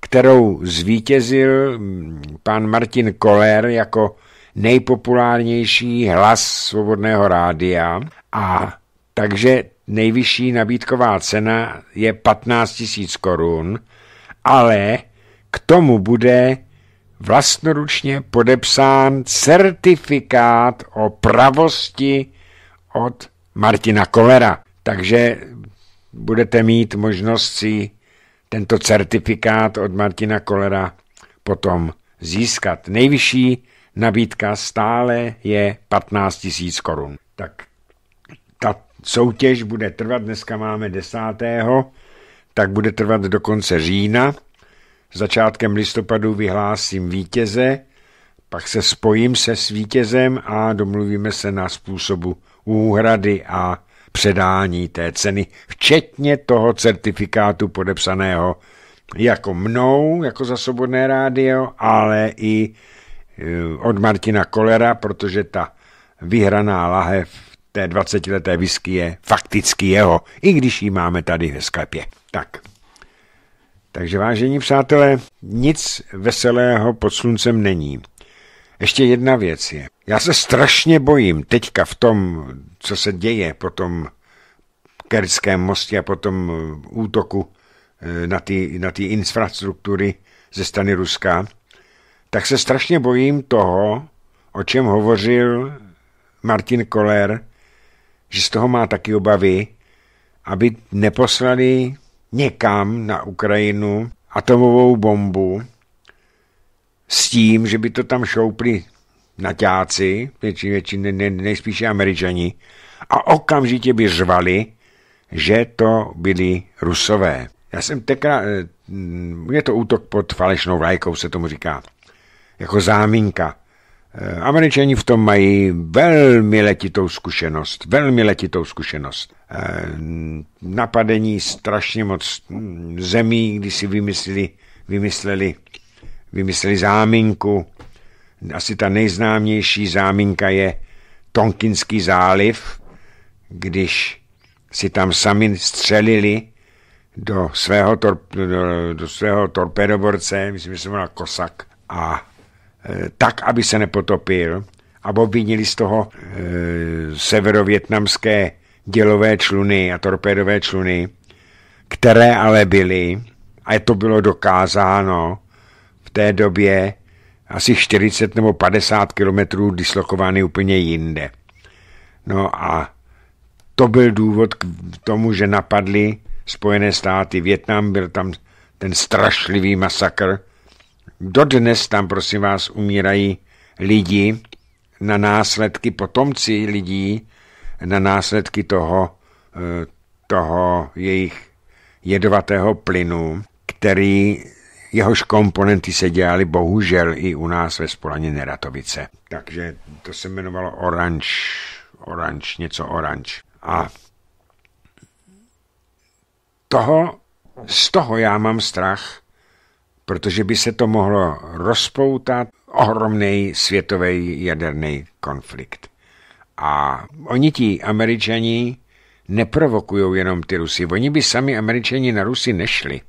kterou zvítězil mm, pan Martin Koller jako nejpopulárnější hlas svobodného rádia a takže nejvyšší nabídková cena je 15 000 korun, ale k tomu bude vlastnoručně podepsán certifikát o pravosti od Martina Kolera. Takže budete mít možnost si tento certifikát od Martina Kolera potom získat. Nejvyšší nabídka stále je 15 000 korun. Tak ta soutěž bude trvat, dneska máme 10. tak bude trvat do konce října. Začátkem listopadu vyhlásím vítěze, pak se spojím se s vítězem a domluvíme se na způsobu úhrady a předání té ceny, včetně toho certifikátu podepsaného jako mnou, jako za Svobodné rádio, ale i e, od Martina Kolera, protože ta vyhraná lahev té 20-leté whisky je fakticky jeho, i když ji máme tady ve sklepě. Tak. Takže vážení přátelé, nic veselého pod sluncem není. Ještě jedna věc je. Já se strašně bojím teďka v tom, co se děje po tom Kerském mostě a po tom eh, útoku eh, na ty, na ty infrastruktury ze strany Ruska, tak se strašně bojím toho, o čem hovořil Martin Koller, že z toho má taky obavy, aby neposlali někam na Ukrajinu atomovou bombu, s tím, že by to tam šoupli naťáci, větší, většině ne, nejspíše američani, a okamžitě by řvali, že to byli rusové. Já jsem tekra, eh, je to útok pod falešnou vlajkou, se tomu říká, jako záminka. Eh, američani v tom mají velmi letitou zkušenost, velmi letitou zkušenost. Eh, napadení strašně moc hm, zemí, kdy si vymysleli, vymysleli vymysleli záminku. Asi ta nejznámější záminka je Tonkinský záliv, když si tam sami střelili do svého, torp, do, do svého torpedoborce, myslím, že se jmenoval Kosak, a e, tak, aby se nepotopil, a obvinili z toho e, severovětnamské dělové čluny a torpedové čluny, které ale byly, a to bylo dokázáno, té době asi 40 nebo 50 kilometrů dislokovány úplně jinde. No a to byl důvod k tomu, že napadli Spojené státy. Větnam byl tam ten strašlivý masakr. Dodnes tam, prosím vás, umírají lidi na následky, potomci lidí, na následky toho, eh, toho jejich jedovatého plynu, který jehož komponenty se dělaly bohužel i u nás ve Spolaně Neratovice. Takže to se jmenovalo Orange, Orange, něco Orange. A toho, z toho já mám strach, protože by se to mohlo rozpoutat ohromný světový jaderný konflikt. A oni ti američani neprovokují jenom ty Rusy, oni by sami američani na Rusy nešli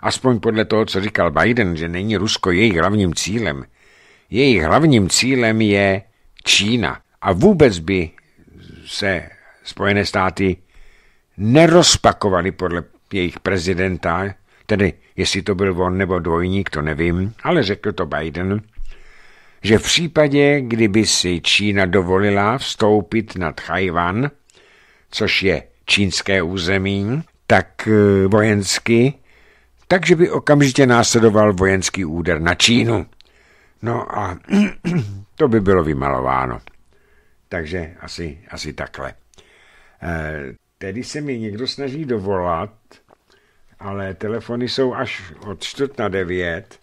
aspoň podle toho, co říkal Biden, že není Rusko jejich hlavním cílem. Jejich hlavním cílem je Čína. A vůbec by se Spojené státy nerozpakovaly podle jejich prezidenta, tedy jestli to byl on nebo dvojník, to nevím, ale řekl to Biden, že v případě, kdyby si Čína dovolila vstoupit na Chajvan, což je čínské území, tak eh, vojensky takže by okamžitě následoval vojenský úder na Čínu. No a to by bylo vymalováno. Takže asi, asi takhle. E, tedy se mi někdo snaží dovolat, ale telefony jsou až od čtvrt na devět,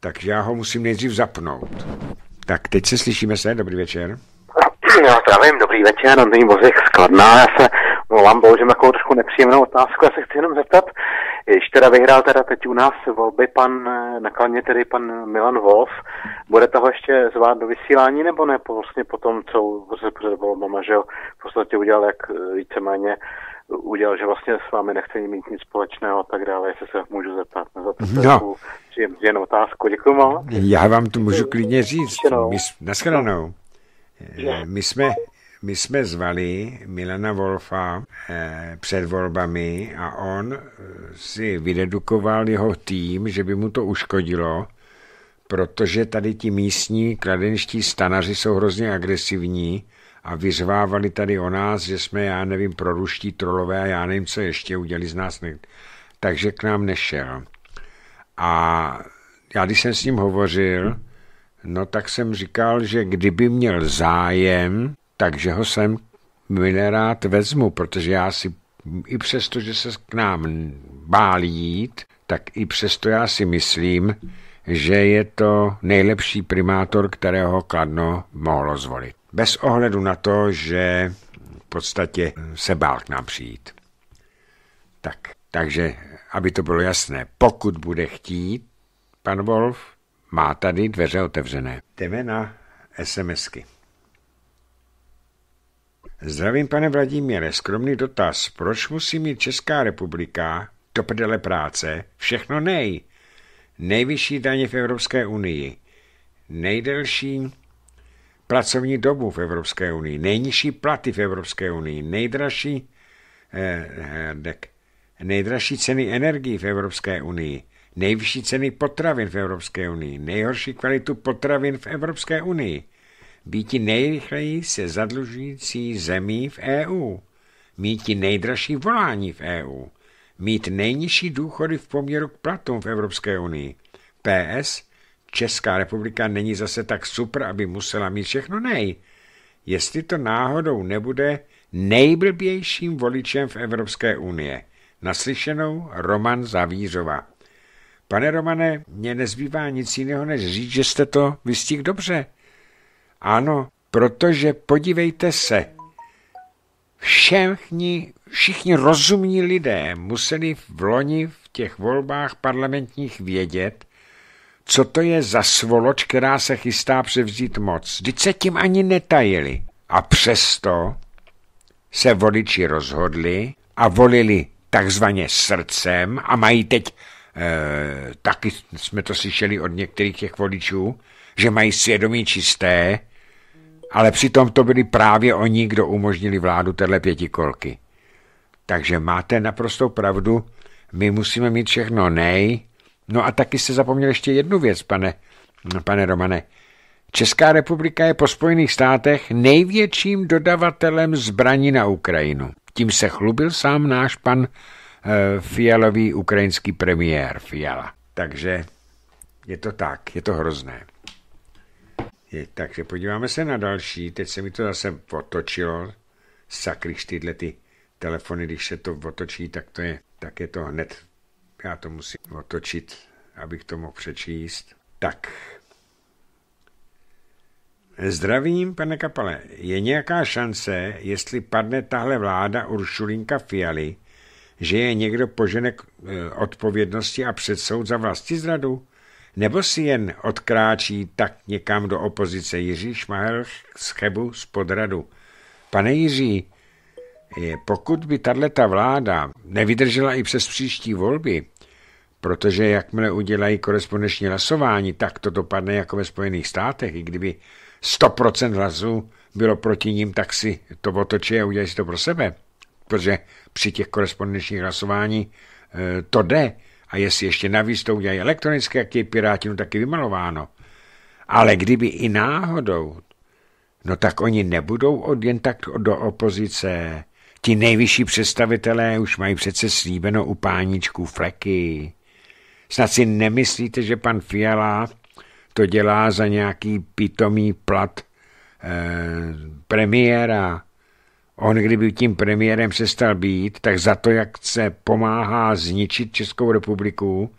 takže já ho musím nejdřív zapnout. Tak teď se slyšíme se, dobrý večer. Já zdravím, dobrý večer, Antoní Bořek, skladná. Já se No, vám položím takovou trochu nepříjemnou otázku. Já se chci jenom zeptat, když teda vyhrál teda teď u nás volby pan, nakladně tedy pan Milan Wolf, Bude toho ještě zvát do vysílání nebo ne po, vlastně po tom, co se před volbama, že jo, v podstatě udělal jak víceméně udělal, že vlastně s vámi nechce mít nic společného a tak dále, jestli se můžu zeptat na to no. příjemnou otázku. Děkuji vám. Já vám to můžu klidně říct. My, naschledanou. Eh, my jsme my jsme zvali Milana Wolfa eh, před volbami a on eh, si vydedukoval jeho tým, že by mu to uškodilo, protože tady ti místní kladenští stanaři jsou hrozně agresivní a vyřvávali tady o nás, že jsme, já nevím, proruští trolové a já nevím, co ještě udělali z nás. Takže k nám nešel. A já když jsem s ním hovořil, no tak jsem říkal, že kdyby měl zájem, takže ho sem minerát vezmu, protože já si i přesto, že se k nám bál jít, tak i přesto já si myslím, že je to nejlepší primátor, kterého Kladno mohlo zvolit. Bez ohledu na to, že v podstatě se bál k nám přijít. Tak, takže, aby to bylo jasné, pokud bude chtít, pan Wolf má tady dveře otevřené. Jdeme na SMSky. Zdravím, pane Vladimíre, skromný dotaz. Proč musí mít Česká republika, to prdele práce, všechno nej? Nejvyšší daně v Evropské unii, nejdelší pracovní dobu v Evropské unii, nejnižší platy v Evropské unii, nejdražší, eh, eh dek, nejdražší ceny energií v Evropské unii, nejvyšší ceny potravin v Evropské unii, nejhorší kvalitu potravin v Evropské unii býti nejrychleji se zadlužující zemí v EU, míti nejdražší volání v EU, mít nejnižší důchody v poměru k platům v Evropské unii. PS, Česká republika není zase tak super, aby musela mít všechno nej. Jestli to náhodou nebude nejblbějším voličem v Evropské unie. Naslyšenou Roman Zavířova. Pane Romane, mně nezbývá nic jiného, než říct, že jste to vystihl dobře. Ano, protože podívejte se, všichni, všichni rozumní lidé museli v loni v těch volbách parlamentních vědět, co to je za svoloč, která se chystá převzít moc. Vždyť se tím ani netajili. A přesto se voliči rozhodli a volili takzvaně srdcem a mají teď, e, taky jsme to slyšeli od některých těch voličů, že mají svědomí čisté ale přitom to byli právě oni, kdo umožnili vládu téhle pětikolky. Takže máte naprostou pravdu, my musíme mít všechno nej. No a taky se zapomněl ještě jednu věc, pane, pane Romane. Česká republika je po Spojených státech největším dodavatelem zbraní na Ukrajinu. Tím se chlubil sám náš pan e, Fialový ukrajinský premiér Fiala. Takže je to tak, je to hrozné. Takže podíváme se na další. Teď se mi to zase otočilo. Sakryš tyhle ty telefony, když se to otočí, tak to je, tak je to hned. Já to musím otočit, abych to mohl přečíst. Tak. Zdravím, pane Kapale. Je nějaká šance, jestli padne tahle vláda Uršulinka Fialy, že je někdo požene k eh, odpovědnosti a předsoud za vlastní zradu? Nebo si jen odkráčí tak někam do opozice Jiří šmahel z Chebu z Podradu? Pane Jiří, pokud by tato vláda nevydržela i přes příští volby, protože jakmile udělají korespondenční hlasování, tak to dopadne jako ve Spojených státech, i kdyby 100% hlasů bylo proti ním, tak si to otočí a udělají si to pro sebe. Protože při těch korespondenčních hlasování eh, to jde. A jestli ještě navíc to udělají elektronicky, jak je Pirátinu no, taky vymalováno. Ale kdyby i náhodou, no tak oni nebudou od jen tak do opozice. Ti nejvyšší představitelé už mají přece slíbeno u páničků fleky. Snad si nemyslíte, že pan Fiala to dělá za nějaký pitomý plat eh, premiéra. On, kdyby tím premiérem přestal být, tak za to, jak se pomáhá zničit Českou republiku,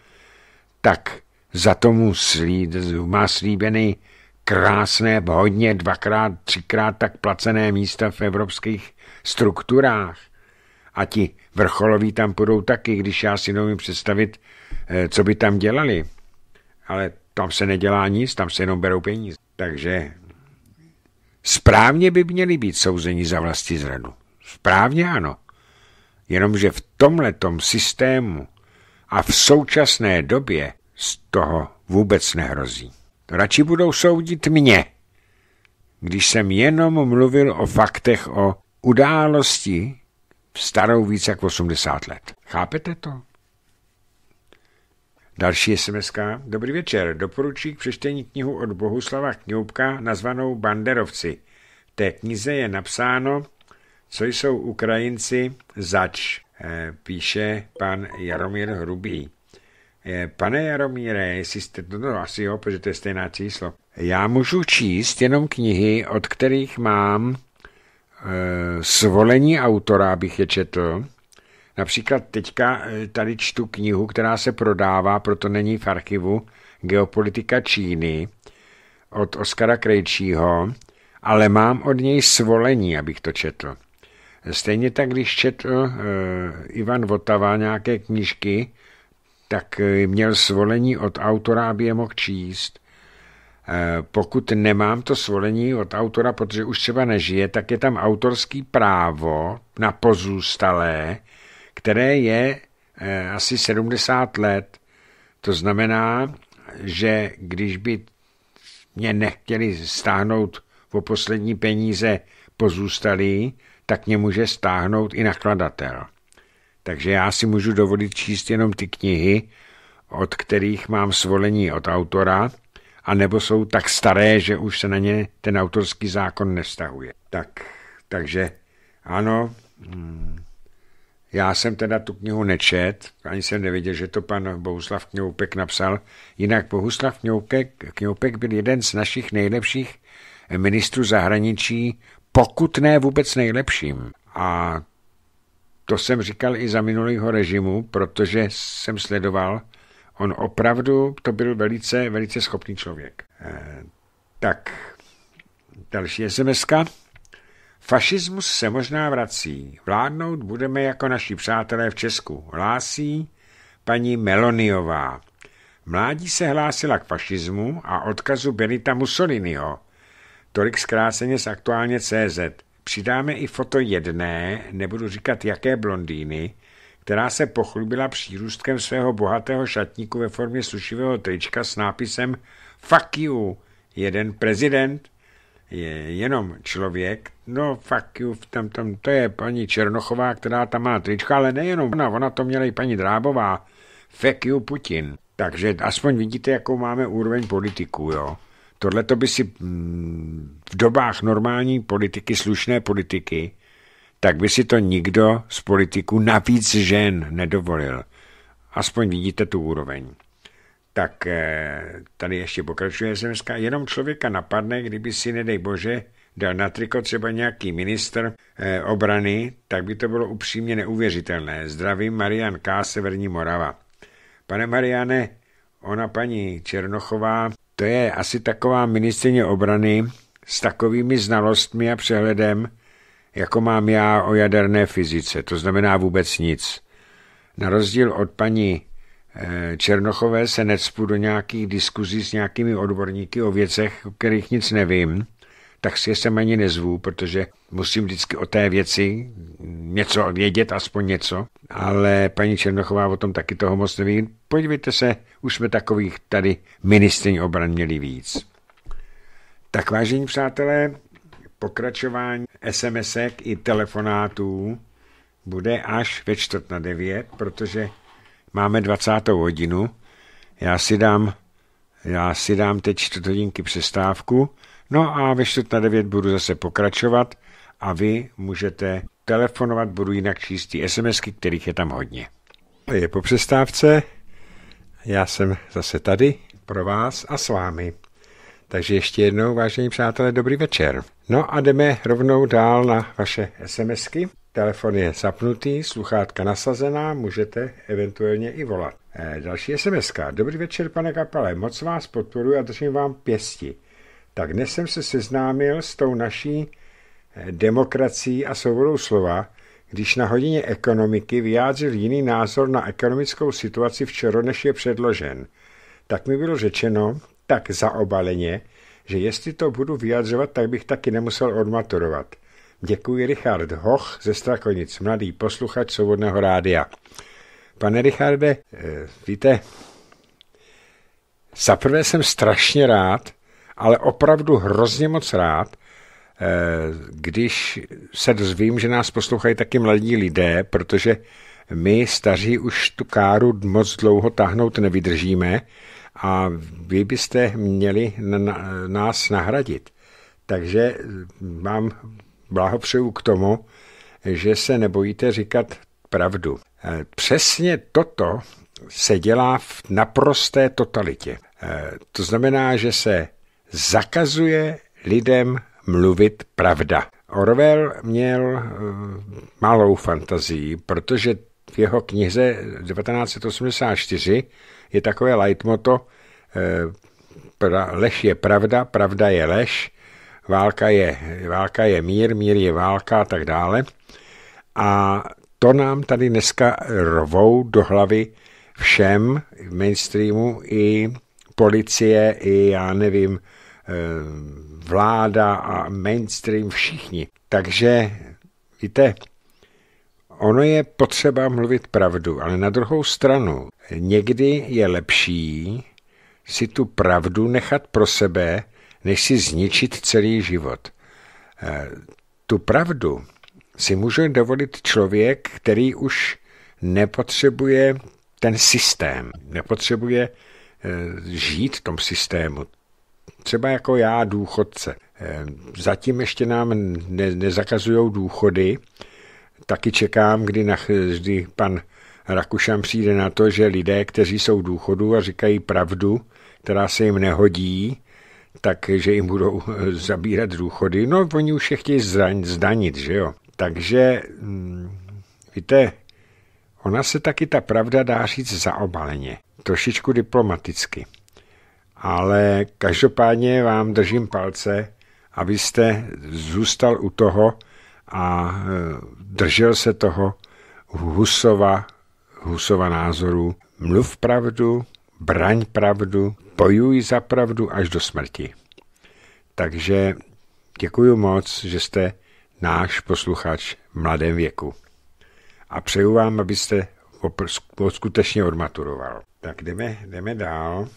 tak za tomu slí, má slíbeny krásné, hodně dvakrát, třikrát tak placené místa v evropských strukturách. A ti vrcholoví tam půjdou taky, když já si nemůžu představit, eh, co by tam dělali. Ale tam se nedělá nic, tam se jenom berou peníze. Takže Správně by měli být souzeni za vlasti zradu. Správně ano. Jenomže v tomhletom systému a v současné době z toho vůbec nehrozí. Radši budou soudit mě, když jsem jenom mluvil o faktech o události starou více jak 80 let. Chápete to? Další sms -ka. Dobrý večer. Doporučuji k přečtení knihu od Bohuslava Kňoubka nazvanou Banderovci. V té knize je napsáno, co jsou Ukrajinci zač, eh, píše pan Jaromír Hrubý. Eh, pane Jaromíre, jestli jste, no asi jo, protože to je stejná číslo. Já můžu číst jenom knihy, od kterých mám e, svolení autora, abych je četl. Například teďka eh, tady čtu knihu, která se prodává, proto není v archivu, Geopolitika Číny od Oskara Krejčího, ale mám od něj svolení, abych to četl. Stejně tak, když četl uh, Ivan Votava nějaké knížky, tak eh, měl svolení od autora, aby je mohl číst. Pokud nemám to svolení od autora, protože už třeba nežije, tak je tam autorský právo na pozůstalé, které je eh, asi 70 let. To znamená, že když by mě nechtěli stáhnout o poslední peníze pozůstalí, tak mě může stáhnout i nakladatel. Takže já si můžu dovolit číst jenom ty knihy, od kterých mám svolení od autora, a nebo jsou tak staré, že už se na ně ten autorský zákon nestahuje. Tak, takže ano, hmm. Já jsem teda tu knihu nečet, ani jsem nevěděl, že to pan Bohuslav Kňoupek napsal. Jinak Bohuslav Kňoupek, Kňoupek byl jeden z našich nejlepších ministrů zahraničí, pokud ne vůbec nejlepším. A to jsem říkal i za minulého režimu, protože jsem sledoval, on opravdu to byl velice, velice schopný člověk. Eh, tak, další sms -ka. Fašismus se možná vrací. Vládnout budeme jako naši přátelé v Česku. Hlásí paní Meloniová. Mládí se hlásila k fašismu a odkazu Benita Mussoliniho. Tolik zkráceně z aktuálně CZ. Přidáme i foto jedné, nebudu říkat jaké blondýny, která se pochlubila přírůstkem svého bohatého šatníku ve formě sušivého trička s nápisem Fuck you, jeden prezident je jenom člověk, no fuck you, tam, tam, to je paní Černochová, která tam má trička, ale nejenom ona, ona to měla i paní Drábová, fuck you Putin. Takže aspoň vidíte, jakou máme úroveň politiků, jo. Tohle to by si mm, v dobách normální politiky, slušné politiky, tak by si to nikdo z politiků, navíc žen, nedovolil. Aspoň vidíte tu úroveň. Tak eh, tady ještě pokračuje Zemská. Jenom člověka napadne, kdyby si, nedej bože, dal na triko třeba nějaký minister eh, obrany, tak by to bylo upřímně neuvěřitelné. Zdravím, Marian K. Severní Morava. Pane Mariane, ona paní Černochová, to je asi taková ministrině obrany s takovými znalostmi a přehledem, jako mám já o jaderné fyzice, to znamená vůbec nic. Na rozdíl od paní Eh, Černochové se necpu do nějakých diskuzí s nějakými odborníky o věcech, o kterých nic nevím, tak si je sem ani nezvu, protože musím vždycky o té věci něco vědět, aspoň něco. Ale paní Černochová o tom taky toho moc neví. Podívejte se, už jsme takových tady ministrní obran měli víc. Tak vážení přátelé, pokračování SMSek i telefonátů bude až ve čtvrt na devět, protože máme 20. hodinu, já si dám, já si dám teď čtvrthodinky přestávku, no a ve čtvrt na 9 budu zase pokračovat a vy můžete telefonovat, budu jinak číst ty SMSky, kterých je tam hodně. Je po přestávce, já jsem zase tady pro vás a s vámi. Takže ještě jednou, vážení přátelé, dobrý večer. No a jdeme rovnou dál na vaše SMSky. Telefon je zapnutý, sluchátka nasazená, můžete eventuálně i volat. E, další sms -ka. Dobrý večer, pane kapele, moc vás podporuji a držím vám pěsti. Tak dnes jsem se seznámil s tou naší eh, demokracií a svobodou slova, když na hodině ekonomiky vyjádřil jiný názor na ekonomickou situaci včera, než je předložen. Tak mi bylo řečeno, tak zaobaleně, že jestli to budu vyjadřovat, tak bych taky nemusel odmaturovat. Děkuji Richard Hoch ze Strakonic, mladý posluchač Svobodného rádia. Pane Richarde, eh, víte, zaprvé jsem strašně rád, ale opravdu hrozně moc rád, eh, když se dozvím, že nás poslouchají taky mladí lidé, protože my staří už tu káru moc dlouho tahnout nevydržíme a vy byste měli nás nahradit. Takže eh, mám blahopřeju k tomu, že se nebojíte říkat pravdu. E, přesně toto se dělá v naprosté totalitě. E, to znamená, že se zakazuje lidem mluvit pravda. Orwell měl e, malou fantazii, protože v jeho knize 1984 je takové leitmoto lež je pravda, pravda je lež válka je, válka je mír, mír je válka a tak dále. A to nám tady dneska rovou do hlavy všem v mainstreamu i policie, i já nevím, eh, vláda a mainstream všichni. Takže víte, ono je potřeba mluvit pravdu, ale na druhou stranu někdy je lepší si tu pravdu nechat pro sebe než si zničit celý život. Eh, tu pravdu si může dovolit člověk, který už nepotřebuje ten systém, nepotřebuje eh, žít v tom systému. Třeba jako já, důchodce. Eh, zatím ještě nám ne, nezakazují důchody, taky čekám, kdy, na, kdy pan Rakušan přijde na to, že lidé, kteří jsou důchodu a říkají pravdu, která se jim nehodí, tak že jim budou eh, zabírat důchody. No, oni už je chtějí zdanit, že jo. Takže, mm, víte, ona se taky ta pravda dá říct zaobaleně, trošičku diplomaticky. Ale každopádně vám držím palce, abyste zůstal u toho a eh, držel se toho Husova, Husova názoru. Mluv pravdu, braň pravdu, bojuj za pravdu až do smrti. Takže děkuji moc, že jste náš posluchač v mladém věku. A přeju vám, abyste skutečně odmaturoval. Tak jdeme, jdeme dál.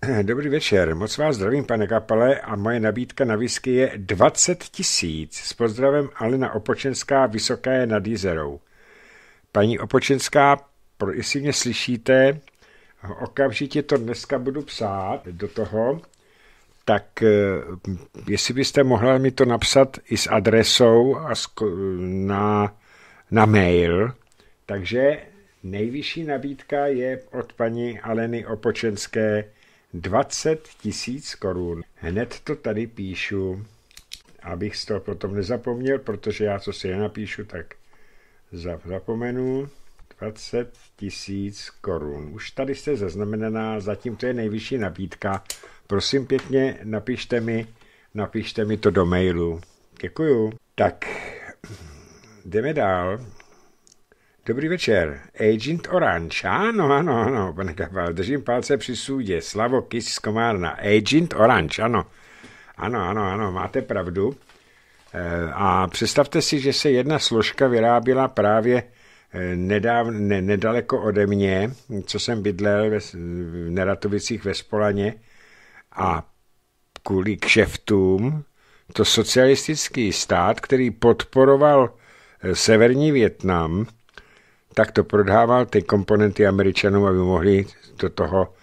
Dobrý večer, moc vás zdravím, pane Kapale, a moje nabídka na whisky je 20 tisíc. S pozdravem Alina Opočenská, Vysoké nad Jizerou. Paní Opočenská, jestli mě slyšíte, Okamžitě to dneska budu psát do toho, tak eh, jestli byste mohla mi to napsat i s adresou a na, na mail. Takže nejvyšší nabídka je od paní Aleny Opočenské 20 tisíc korun. Hned to tady píšu, abych z toho potom nezapomněl, protože já, co si je napíšu, tak zapomenu. 20 tisíc korun. Už tady jste zaznamenaná, zatím to je nejvyšší nabídka. Prosím pěkně, napište mi, napište mi to do mailu. Děkuju. Tak, jdeme dál. Dobrý večer, Agent Orange. Ano, ano, ano, pane Kapal, držím palce při sůdě. Slavo Kis z Komárna, Agent Orange, ano. Ano, ano, ano, máte pravdu. Eh, a představte si, že se jedna složka vyrábila právě nedáv, ne, nedaleko ode mě, co jsem bydlel ve, v Neratovicích ve Spolaně a kvůli kšeftům, to socialistický stát, který podporoval eh, severní Větnam, tak to prodával ty komponenty američanům, aby mohli do toho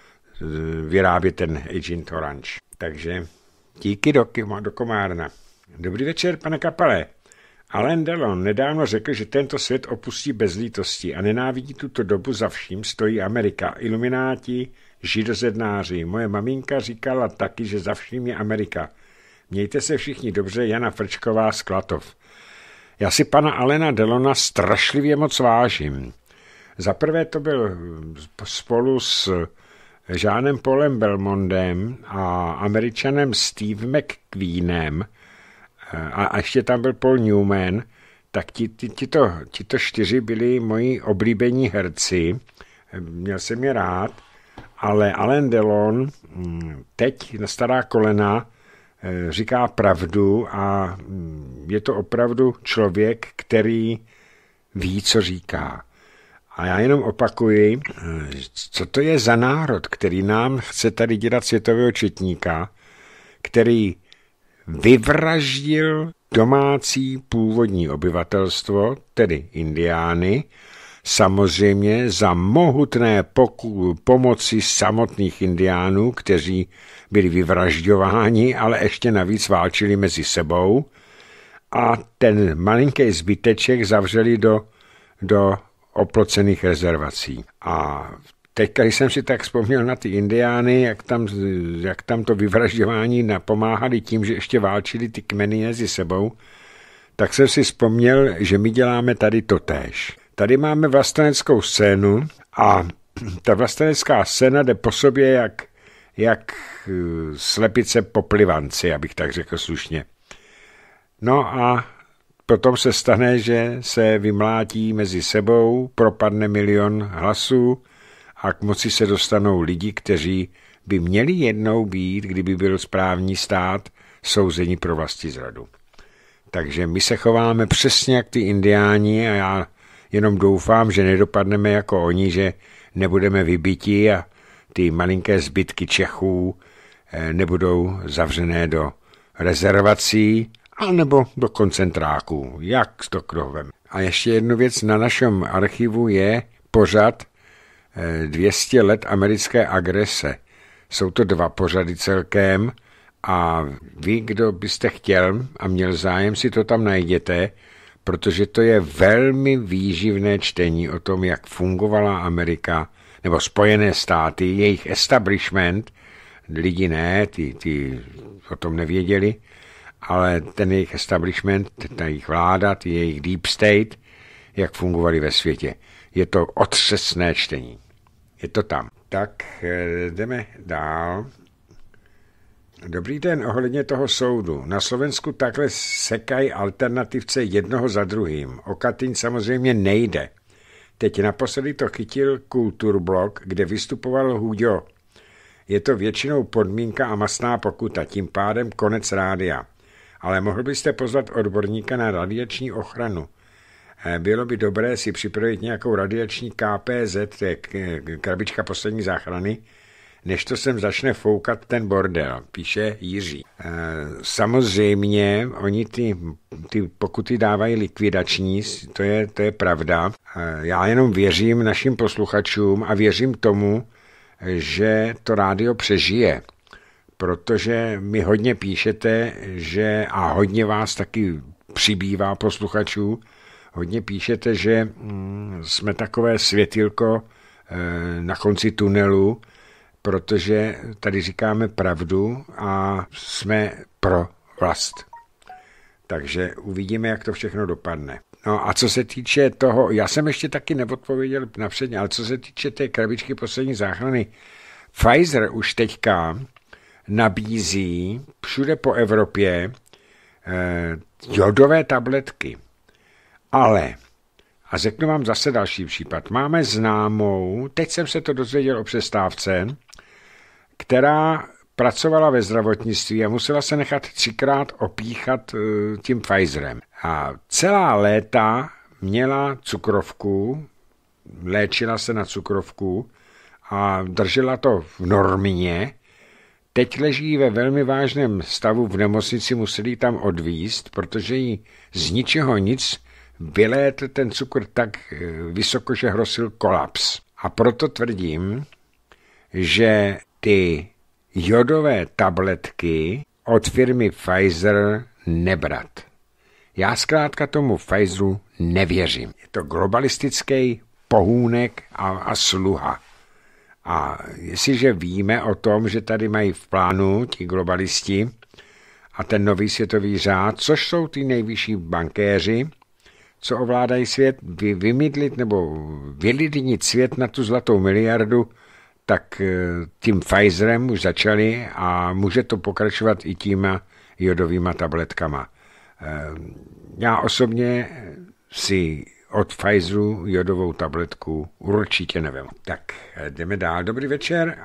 eh, vyrábět ten Agent Orange. Takže díky do, do Komárna. Dobrý večer, pane Kapale. Alain Delon nedávno řekl, že tento svět opustí bez lítosti a nenávidí tuto dobu za vším stojí Amerika, ilumináti, židozednáři. Moje maminka říkala taky, že za vším je Amerika. Mějte se všichni dobře, Jana Frčková z Klatov. Já si pana Alena Delona strašlivě moc vážím. Za prvé to byl eh, spolu s Žánem eh, Polem Belmondem a američanem Steve McQueenem, a, a ještě tam byl Paul Newman, tak ti, ti, ti, to, ti to čtyři byli moji oblíbení herci, měl jsem je rád, ale Alain Delon mm, teď na stará kolena eh, říká pravdu a mm, je to opravdu člověk, který ví, co říká. A já jenom opakuji, eh, co to je za národ, který nám chce tady dělat světového četníka, který vyvraždil domácí původní obyvatelstvo, tedy indiány, samozřejmě za mohutné pomoci samotných indiánů, kteří byli vyvražďováni, ale ještě navíc válčili mezi sebou a ten malinký zbyteček zavřeli do, do oplocených rezervací. A Teď když jsem si tak vzpomněl na ty indiány, jak tam, jak tam to vyvražďování napomáhali tím, že ještě válčili ty kmeny mezi sebou, tak jsem si vzpomněl, že my děláme tady to též. Tady máme vlasteneckou scénu a ta vlastenecká scéna jde po sobě jak, jak eh, slepice po plivanci, abych tak řekl slušně. No a potom se stane, že se vymlátí mezi sebou, propadne milion hlasů, a k moci se dostanou lidi, kteří by měli jednou být, kdyby byl správní stát, souzení pro vlasti zradu. Takže my se chováme přesně jak ty indiáni a já jenom doufám, že nedopadneme jako oni, že nebudeme vybiti a ty malinké zbytky Čechů eh, nebudou zavřené do rezervací anebo do koncentráků, jak s to krohvem. A ještě jednu věc na našem archivu je pořad 200 let americké agrese. Jsou to dva pořady celkem a vy, kdo byste chtěl a měl zájem, si to tam najděte, protože to je velmi výživné čtení o tom, jak fungovala Amerika nebo Spojené státy, jejich establishment, lidi ne, ty, ty o tom nevěděli, ale ten jejich establishment, ta jejich vláda, ty jejich deep state, jak fungovali ve světě. Je to otřesné čtení. Je to tam. Tak eh, jdeme dál. Dobrý den, ohledně toho soudu. Na Slovensku takhle sekají alternativce jednoho za druhým. O Katyn samozřejmě nejde. Teď naposledy to chytil Kulturblok, kde vystupoval Hůďo. Je to většinou podmínka a masná pokuta, tím pádem konec rádia. Ale mohl byste pozvat odborníka na radiační ochranu. Eh, bylo by dobré si připravit nějakou radiační KPZ, to je eh, krabička poslední záchrany, než to sem začne foukat ten bordel, píše Jiří. Eh, samozřejmě oni ty, ty pokuty dávají likvidační, to je, to je pravda. Já jenom věřím našim posluchačům a věřím tomu, že to rádio přežije, protože mi hodně píšete že a hodně vás taky přibývá posluchačů, hodně píšete, že mm, jsme takové světilko eh, na konci tunelu, protože tady říkáme pravdu a jsme pro vlast. Takže uvidíme, jak to všechno dopadne. No a co se týče toho, já jsem ještě taky neodpověděl napředně, ale co se týče té krabičky poslední záchrany, Pfizer už teďka nabízí všude po Evropě eh, jodové tabletky. Ale, a řeknu vám zase další případ, máme známou, teď jsem se to dozvěděl o přestávce, která pracovala ve zdravotnictví a musela se nechat třikrát opíchat eh, tím Pfizerem. A celá léta měla cukrovku, léčila se na cukrovku a držela to v normě. Teď leží ve velmi vážném stavu v nemocnici, museli ji tam odvíst, protože ji z ničeho nic vylétl ten cukr tak eh, vysoko, že hrosil kolaps. A proto tvrdím, že ty jodové tabletky od firmy Pfizer nebrat. Já zkrátka tomu Pfizeru nevěřím. Je to globalistický pohůnek a, a sluha. A jestliže víme o tom, že tady mají v plánu ti globalisti a ten nový světový řád, což jsou ty nejvyšší bankéři, co ovládají svět, vy, vymydlit nebo vylidnit svět na tu zlatou miliardu, tak eh, tím Pfizerem už začali a může to pokračovat i týma jodovýma tabletkama. Eh, já osobně si od Pfizeru jodovou tabletku určitě nevím. Tak eh, jdeme dál. Dobrý večer.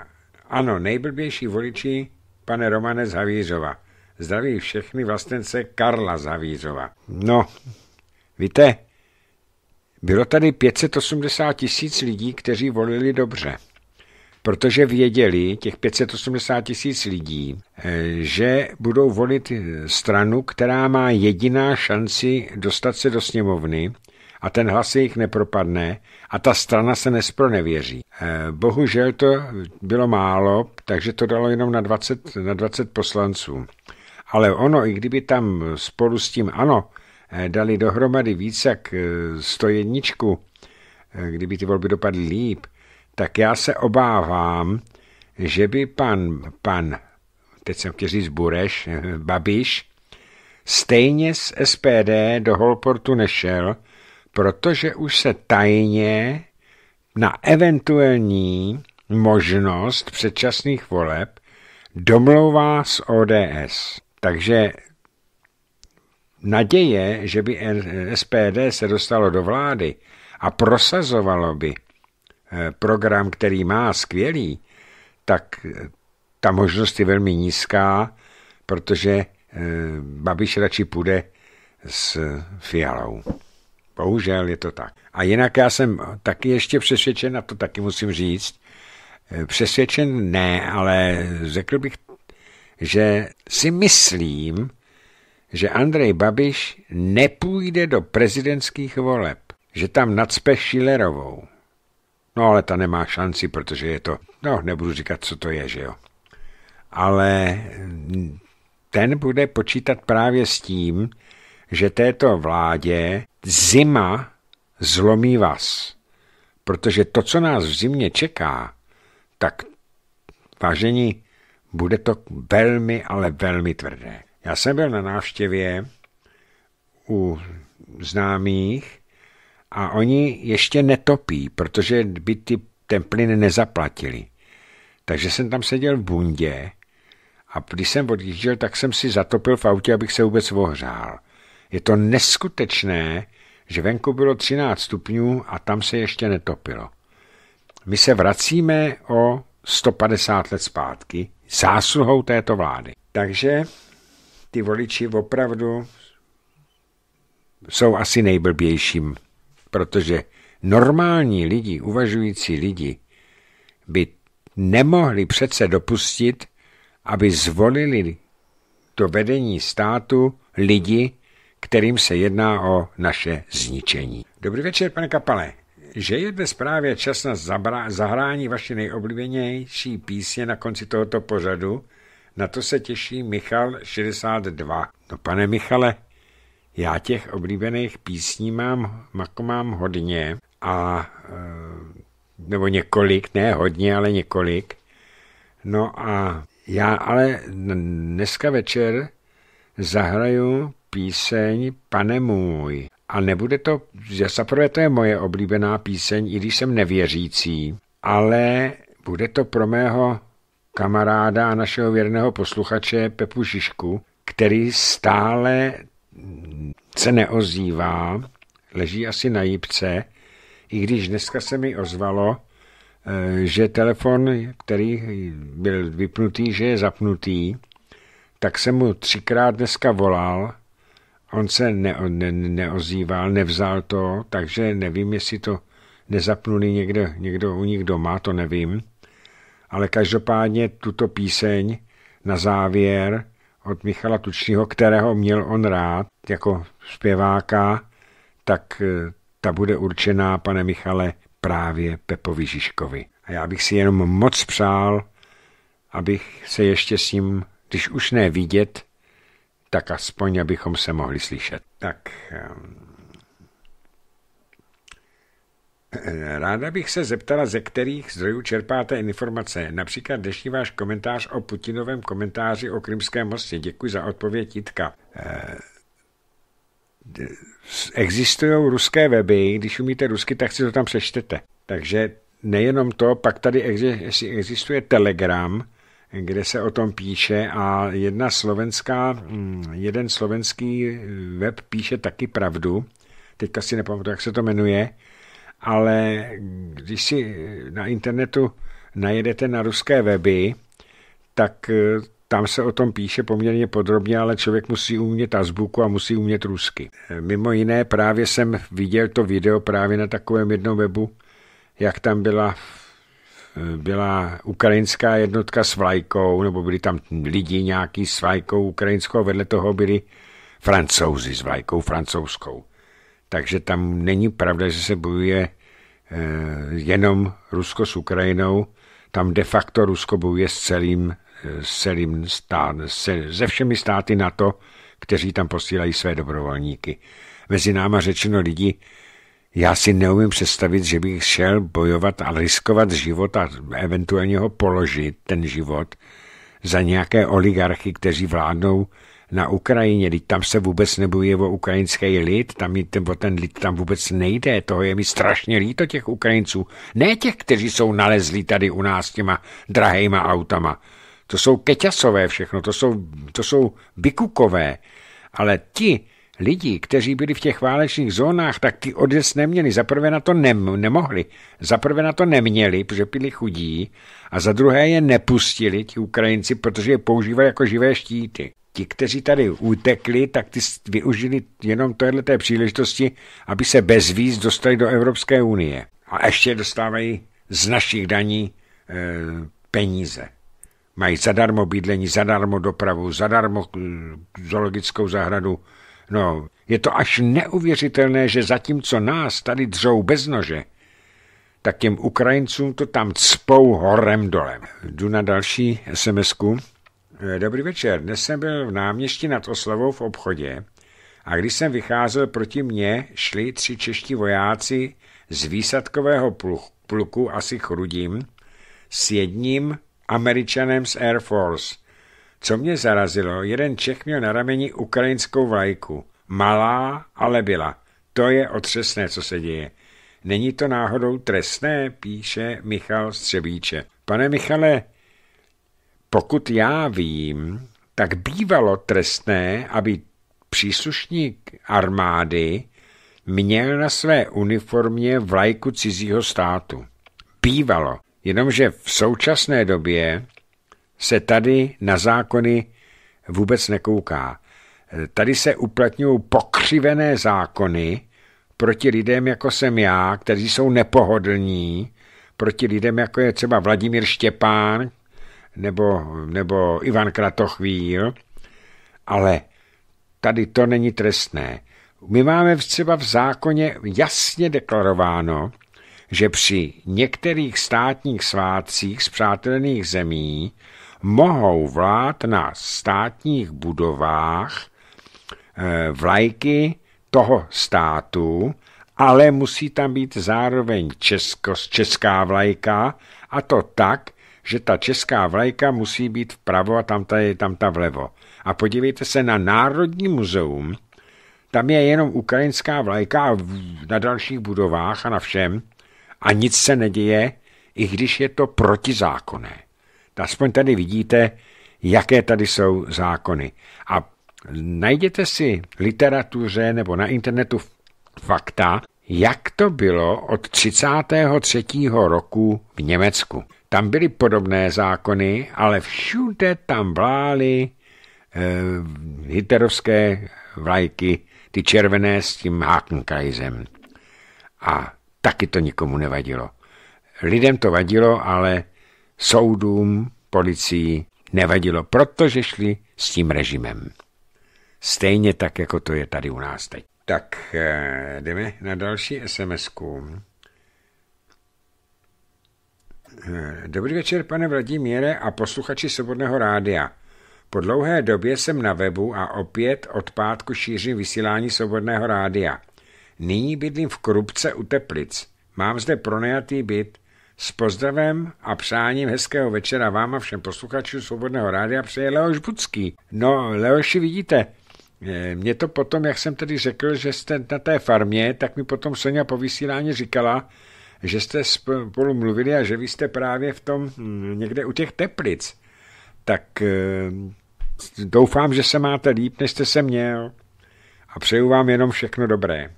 Ano, nejblbější voliči, pane Romane Zavířova. Zdraví všechny vlastnice Karla Zavířova. No, Víte, bylo tady 580 tisíc lidí, kteří volili dobře, protože věděli těch 580 tisíc lidí, eh, že budou volit eh, stranu, která má jediná šanci dostat se do sněmovny a ten hlas jejich nepropadne a ta strana se nespronevěří. Eh, bohužel to bylo málo, takže to dalo jenom na 20, na 20 poslanců. Ale ono, i kdyby tam spolu s tím ano, Eh, dali dohromady víc jak 101, eh, eh, kdyby ty volby dopadly líp, tak já se obávám, že by pan, pan teď jsem chtěl říct Bureš, Babiš, stejně z SPD do Holportu nešel, protože už se tajně na eventuální možnost předčasných voleb domlouvá s ODS. Takže Naděje, že by SPD se dostalo do vlády a prosazovalo by eh, program, který má skvělý, tak eh, ta možnost je velmi nízká, protože eh, Babiš radši půjde s Fialou. Bohužel je to tak. A jinak já jsem taky ještě přesvědčen, a to taky musím říct, přesvědčen ne, ale řekl bych, že si myslím, že Andrej Babiš nepůjde do prezidentských voleb, že tam nadspe Šilerovou. No ale ta nemá šanci, protože je to, no nebudu říkat, co to je, že jo. Ale ten bude počítat právě s tím, že této vládě zima zlomí vás. Protože to, co nás v zimě čeká, tak vážení, bude to velmi, ale velmi tvrdé. Já jsem byl na návštěvě u známých a oni ještě netopí, protože by ty, ten nezaplatili. Takže jsem tam seděl v bundě a když jsem odjížděl, tak jsem si zatopil v autě, abych se vůbec ohřál. Je to neskutečné, že venku bylo 13 stupňů a tam se ještě netopilo. My se vracíme o 150 let zpátky zásluhou této vlády. Takže ty voliči opravdu jsou asi nejblbějším, protože normální lidi, uvažující lidi, by nemohli přece dopustit, aby zvolili to vedení státu lidi, kterým se jedná o naše zničení. Dobrý večer, pane Kapale. Že je dnes právě čas na zahrání vaši nejoblíbenější písně na konci tohoto pořadu, na to se těší Michal 62. No pane Michale, já těch oblíbených písní mám, jako mám hodně a eh, nebo několik, ne hodně, ale několik. No a já ale dneska večer zahraju píseň Pane můj. A nebude to, že zaprvé to je moje oblíbená píseň, i když jsem nevěřící, ale bude to pro mého kamaráda a našeho věrného posluchače Pepu Žižku, který stále se neozývá, leží asi na jípce, i když dneska se mi ozvalo, eh, že telefon, který byl vypnutý, že je zapnutý, tak jsem mu třikrát dneska volal, on se ne, ne, neozýval, nevzal to, takže nevím, jestli to nezapnuli někde, někdo u nich doma, to nevím. Ale každopádně tuto píseň na závěr od Michala Tučního, kterého měl on rád jako zpěváka, tak eh, ta bude určená, pane Michale, právě Pepovi Žižkovi. A já bych si jenom moc přál, abych se ještě s ním, když už ne vidět, tak aspoň abychom se mohli slyšet. Tak ehm, Eh, ráda bych se zeptala, ze kterých zdrojů čerpáte informace. Například dnešní váš komentář o Putinovém komentáři o Krymském mostě. Děkuji za odpověď, Jitka. Eh, existují ruské weby, když umíte rusky, tak si to tam přečtete. Takže nejenom to, pak tady existuje Telegram, kde se o tom píše a jedna slovenská, hm, jeden slovenský web píše taky pravdu. Teďka si nepamatuji, jak se to jmenuje, ale když si na internetu najedete na ruské weby, tak eh, tam se o tom píše poměrně podrobně, ale člověk musí umět azbuku a musí umět rusky. Eh, mimo jiné právě jsem viděl to video právě na takovém jednom webu, jak tam byla, eh, byla ukrajinská jednotka s vlajkou, nebo byli tam lidi nějaký s vlajkou ukrajinskou, vedle toho byli francouzi s vlajkou francouzskou. Takže tam není pravda, že se bojuje eh, jenom Rusko s Ukrajinou, tam de facto Rusko bojuje s celým, eh, s celým stát, se, se všemi státy NATO, kteří tam posílají své dobrovolníky. Mezi náma řečeno lidi, já si neumím představit, že bych šel bojovat a riskovat život a eventuálně ho položit, ten život, za nějaké oligarchy, kteří vládnou na Ukrajině, teď tam se vůbec nebojuje o ukrajinský lid, tam ten, o ten lid tam vůbec nejde, toho je mi strašně líto těch Ukrajinců, ne těch, kteří jsou nalezli tady u nás těma drahejma autama. To jsou keťasové všechno, to jsou, to jsou bykukové. ale ti, lidi, kteří byli v těch válečných zónách, tak ty odjezd neměli. Za prvé na to nem, nemohli, za prvé na to neměli, protože byli chudí, a za druhé je nepustili ti Ukrajinci, protože je používají jako živé štíty ti, kteří tady utekli, tak ty využili jenom téhleté příležitosti, aby se bez víz dostali do Evropské unie. A ještě dostávají z našich daní e, peníze. Mají zadarmo bydlení, zadarmo dopravu, zadarmo eh, zoologickou zahradu. No, je to až neuvěřitelné, že zatímco nás tady dřou bez nože, tak těm Ukrajincům to tam cpou horem dolem. Jdu na další sms -ku. Eh, dobrý večer, dnes jsem byl v náměstí nad Oslavou v obchodě a když jsem vycházel proti mně, šli tři čeští vojáci z výsadkového pluku asi chrudím s jedním američanem z Air Force. Co mě zarazilo, jeden Čech měl na rameni ukrajinskou vlajku. Malá, ale byla. To je otřesné, co se děje. Není to náhodou trestné, píše Michal Střebíče. Pane Michale, pokud já vím, tak bývalo trestné, aby příslušník armády měl na své uniformě vlajku cizího státu. Bývalo, jenomže v současné době se tady na zákony vůbec nekouká. Tady se uplatňují pokřivené zákony proti lidem, jako jsem já, kteří jsou nepohodlní, proti lidem, jako je třeba Vladimír Štěpán, nebo, nebo Ivan Kratochvíl, ale tady to není trestné. My máme třeba v zákoně jasně deklarováno, že při některých státních svátcích z přátelných zemí mohou vlád na státních budovách eh, vlajky toho státu, ale musí tam být zároveň česko, česká vlajka a to tak, že ta česká vlajka musí být vpravo a tam ta je tam ta vlevo. A podívejte se na Národní muzeum, tam je jenom ukrajinská vlajka na dalších budovách a na všem a nic se neděje, i když je to protizákonné. Aspoň tady vidíte, jaké tady jsou zákony. A najděte si literatuře nebo na internetu fakta, jak to bylo od 33. roku v Německu. Tam byly podobné zákony, ale všude tam vlály eh, hitlerovské vlajky, ty červené s tím Hakenkrajzem. A taky to nikomu nevadilo. Lidem to vadilo, ale soudům, policii nevadilo, protože šli s tím režimem. Stejně tak, jako to je tady u nás teď. Tak eh, jdeme na další SMS-ku. Eh, Dobrý večer, pane Vladimíre a posluchači Svobodného rádia. Po dlouhé době jsem na webu a opět od pátku šířím vysílání Svobodného rádia. Nyní bydlím v Krupce u Teplic. Mám zde pronajatý byt. S pozdravem a přáním hezkého večera vám a všem posluchačům Svobodného rádia přeje Leoš Budský. No, Leoši, vidíte, eh, mě to potom, jak jsem tedy řekl, že jste na té farmě, tak mi potom Sonja po vysílání říkala, že jste spolu mluvili a že vy jste právě v tom hm, někde u těch teplic. Tak eh, doufám, že se máte líp, než jste se měl. A přeju vám jenom všechno dobré.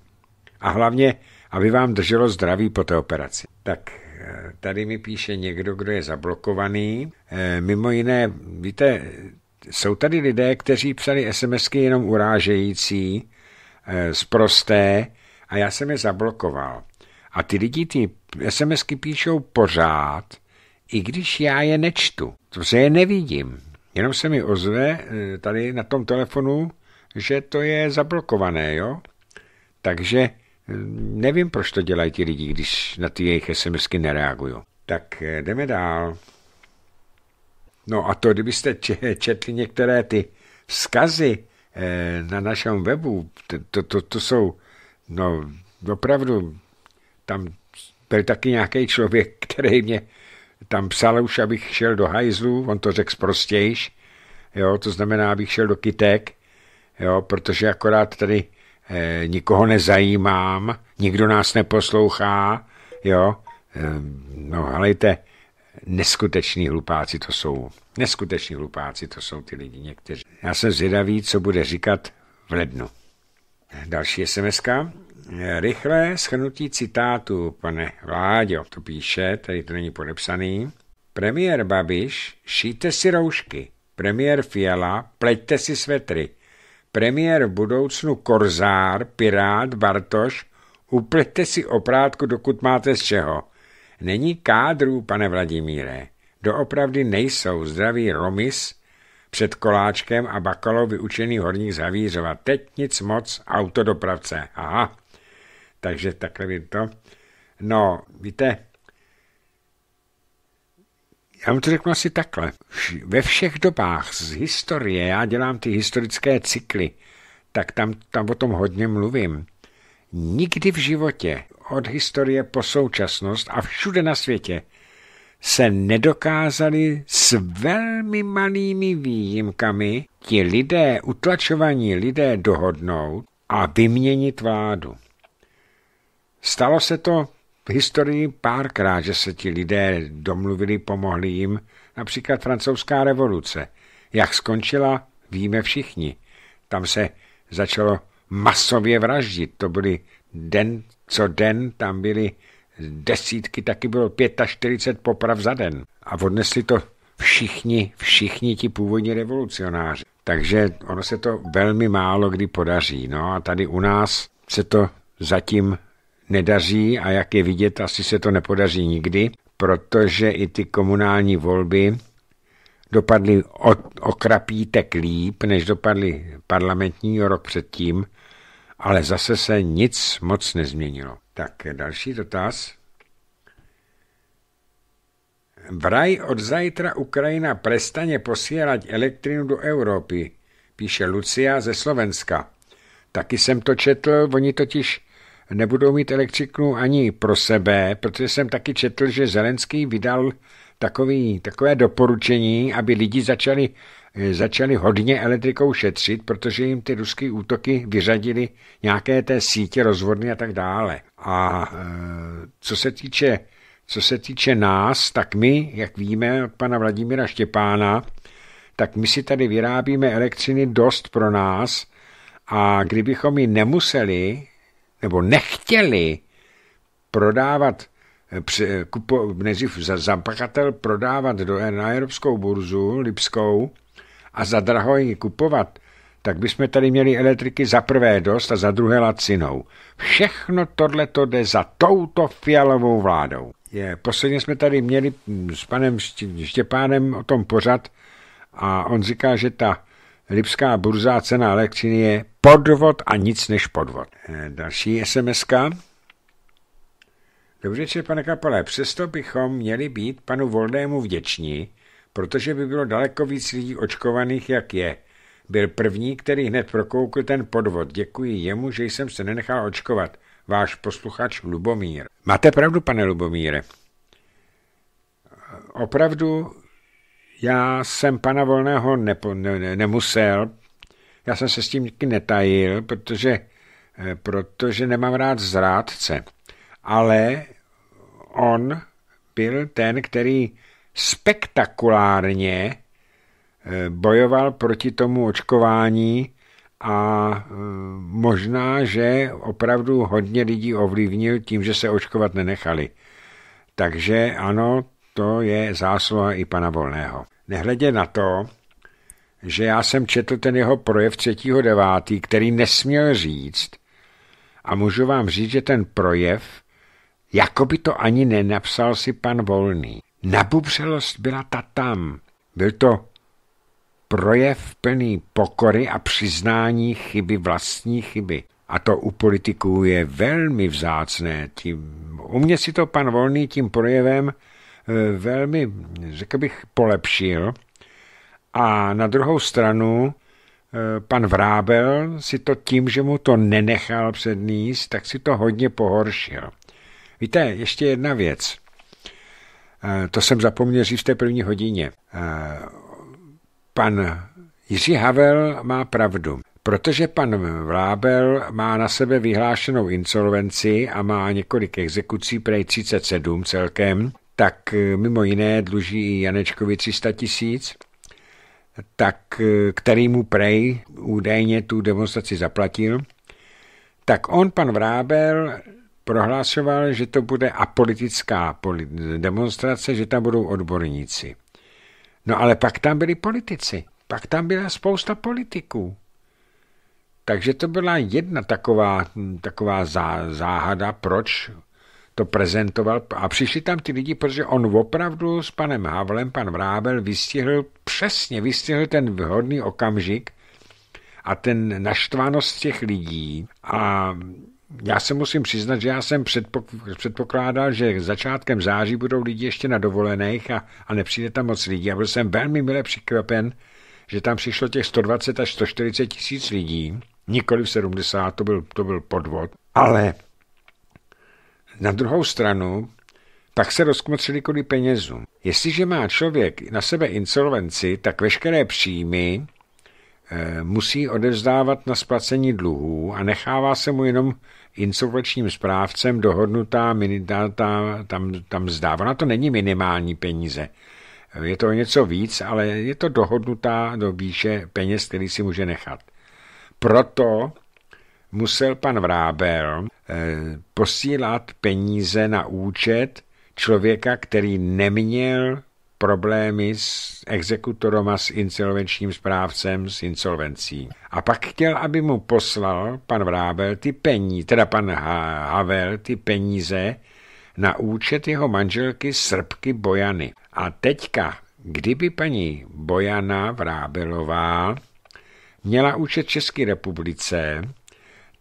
A hlavně, aby vám drželo zdraví po té operaci. Tak eh, tady mi píše někdo, kdo je zablokovaný. Eh, mimo jiné, víte, jsou tady lidé, kteří psali SMSky jenom urážející, zprosté, a já jsem je zablokoval. A ty lidi ty SMSky píšou pořád, i když já je nečtu, to se je nevidím. Jenom se mi ozve eh, tady na tom telefonu, že to je zablokované, jo? Takže eh, nevím, proč to dělají ti lidi, když na ty jejich SMSky nereaguju. Tak eh, jdeme dál. No a to, kdybyste četli některé ty vzkazy na našem webu, to, to, to jsou no, opravdu tam byl taky nějaký člověk, který mě tam psal už, abych šel do hajzlu, on to řekl prostějš, jo, to znamená, abych šel do kytek, jo, protože akorát tady e, nikoho nezajímám, nikdo nás neposlouchá, jo, e, no halejte, neskuteční hlupáci to jsou, neskuteční hlupáci to jsou ty lidi někteří. Já jsem zvědavý, co bude říkat v lednu. Další sms -ka. Rychlé schrnutí citátu, pane Vláďo, to píše, tady to není podepsaný. Premiér Babiš, šíte si roušky. Premiér Fiala, pleťte si svetry. Premiér v budoucnu Korzár, Pirát, Bartoš, upleťte si oprátku, dokud máte z čeho. Není kádrů, pane Vladimíre. Doopravdy nejsou zdraví Romis, před koláčkem a bakalou vyučený horník zavířovat. Teď nic moc, autodopravce. Aha. Takže takhle vím to. No, víte, já vám to řeknu asi takhle. Ve všech dobách z historie, já dělám ty historické cykly, tak tam, tam o tom hodně mluvím. Nikdy v životě, od historie po současnost a všude na světě, se nedokázali s velmi malými výjimkami ti lidé, utlačovaní lidé dohodnout a vyměnit vládu. Stalo se to v historii párkrát, že se ti lidé domluvili, pomohli jim, například francouzská revoluce. Jak skončila, víme všichni. Tam se začalo masově vraždit. To byly den co den, tam byly desítky, taky bylo 45 poprav za den. A odnesli to všichni, všichni ti původní revolucionáři. Takže ono se to velmi málo kdy podaří. No a tady u nás se to zatím nedaří a jak je vidět, asi se to nepodaří nikdy, protože i ty komunální volby dopadly o, o krapítek líp, než dopadly parlamentní rok předtím, ale zase se nic moc nezměnilo. Tak další dotaz. Vraj od zajtra Ukrajina prestane posílat elektrinu do Evropy, píše Lucia ze Slovenska. Taky jsem to četl, oni totiž nebudou mít elektřiku ani pro sebe, protože jsem taky četl, že Zelenský vydal takový, takové doporučení, aby lidi začali, eh, začali hodně elektrikou šetřit, protože jim ty ruské útoky vyřadili nějaké té sítě rozvodny a tak dále. A eh, co se týče co se týče nás, tak my, jak víme od pana Vladimíra Štěpána, tak my si tady vyrábíme elektřiny dost pro nás a kdybychom ji nemuseli nebo nechtěli prodávat neživ eh, eh, nejdřív za, za prodávat do, eh, na Evropskou burzu Lipskou a za draho ji kupovat, tak bychom tady měli elektriky za prvé dost a za druhé lacinou. Všechno tohle to jde za touto fialovou vládou. Je, posledně jsme tady měli mm, s panem Štěpánem o tom pořad a on říká, že ta Lipská burza a cena elektřiny je podvod a nic než podvod. Eh, další sms -ka. Dobrý pane kapole, Přesto bychom měli být panu Voldému vděční, protože by bylo daleko víc lidí očkovaných, jak je. Byl první, který hned prokoukl ten podvod. Děkuji jemu, že jsem se nenechal očkovat. Váš posluchač Lubomír. Máte pravdu, pane Lubomíre. Eh, opravdu já jsem pana Volného nepo, ne, nemusel, já jsem se s tím nikdy netajil, protože, eh, protože nemám rád zrádce. Ale on byl ten, který spektakulárně eh, bojoval proti tomu očkování a eh, možná, že opravdu hodně lidí ovlivnil tím, že se očkovat nenechali. Takže ano, to je zásluha i pana Volného. Nehledě na to, že já jsem četl ten jeho projev 3.9., který nesměl říct a můžu vám říct, že ten projev, jako by to ani nenapsal si pan Volný. Nabubřelost byla ta tam. Byl to projev plný pokory a přiznání chyby, vlastní chyby. A to u politiků je velmi vzácné. Tím, u mě si to pan Volný tím projevem Eh, velmi, řekl bych, polepšil. A na druhou stranu eh, pan Vrábel si to tím, že mu to nenechal předníst, tak si to hodně pohoršil. Víte, ještě jedna věc. Eh, to jsem zapomněl říct v té první hodině. Pan Jiří Havel má pravdu, protože pan Vrábel má na sebe vyhlášenou insolvenci a má několik exekucí, prej 37 celkem, tak eh, mimo jiné dluží i Janečkovi 300 tisíc, tak eh, který mu Prej údajně tu demonstraci zaplatil, tak on, pan Vrábel, prohlásoval, že to bude apolitická demonstrace, že tam budou odborníci. No ale pak tam byli politici, pak tam byla spousta politiků. Takže to byla jedna taková, taková zá, záhada, proč to prezentoval a přišli tam ty lidi, protože on opravdu s panem Havlem, pan Vrábel, vystihl, přesně vystihl ten vhodný okamžik a ten naštvanost těch lidí a já se musím přiznat, že já jsem předpokládal, že začátkem září budou lidi ještě na dovolených a, a nepřijde tam moc lidí. A byl jsem velmi milé překvapen, že tam přišlo těch 120 až 140 tisíc lidí, nikoli v 70, to byl, to byl podvod. Ale na druhou stranu pak se rozkmotřili kvůli penězům. Jestliže má člověk na sebe insolvenci, tak veškeré příjmy eh, musí odevzdávat na splacení dluhů a nechává se mu jenom insolvenčním správcem dohodnutá ta, tam, tam zdá. Ona to není minimální peníze. Je to něco víc, ale je to dohodnutá do výše peněz, který si může nechat. Proto musel pan Vrábel Eh, posílat peníze na účet člověka, který neměl problémy s a s insolvenčním správcem, s insolvencí. A pak chtěl, aby mu poslal pan Vrábel ty peníze, teda pan Havel ty peníze na účet jeho manželky Srbky Bojany. A teďka, kdyby paní Bojana Vrábelová měla účet České republice,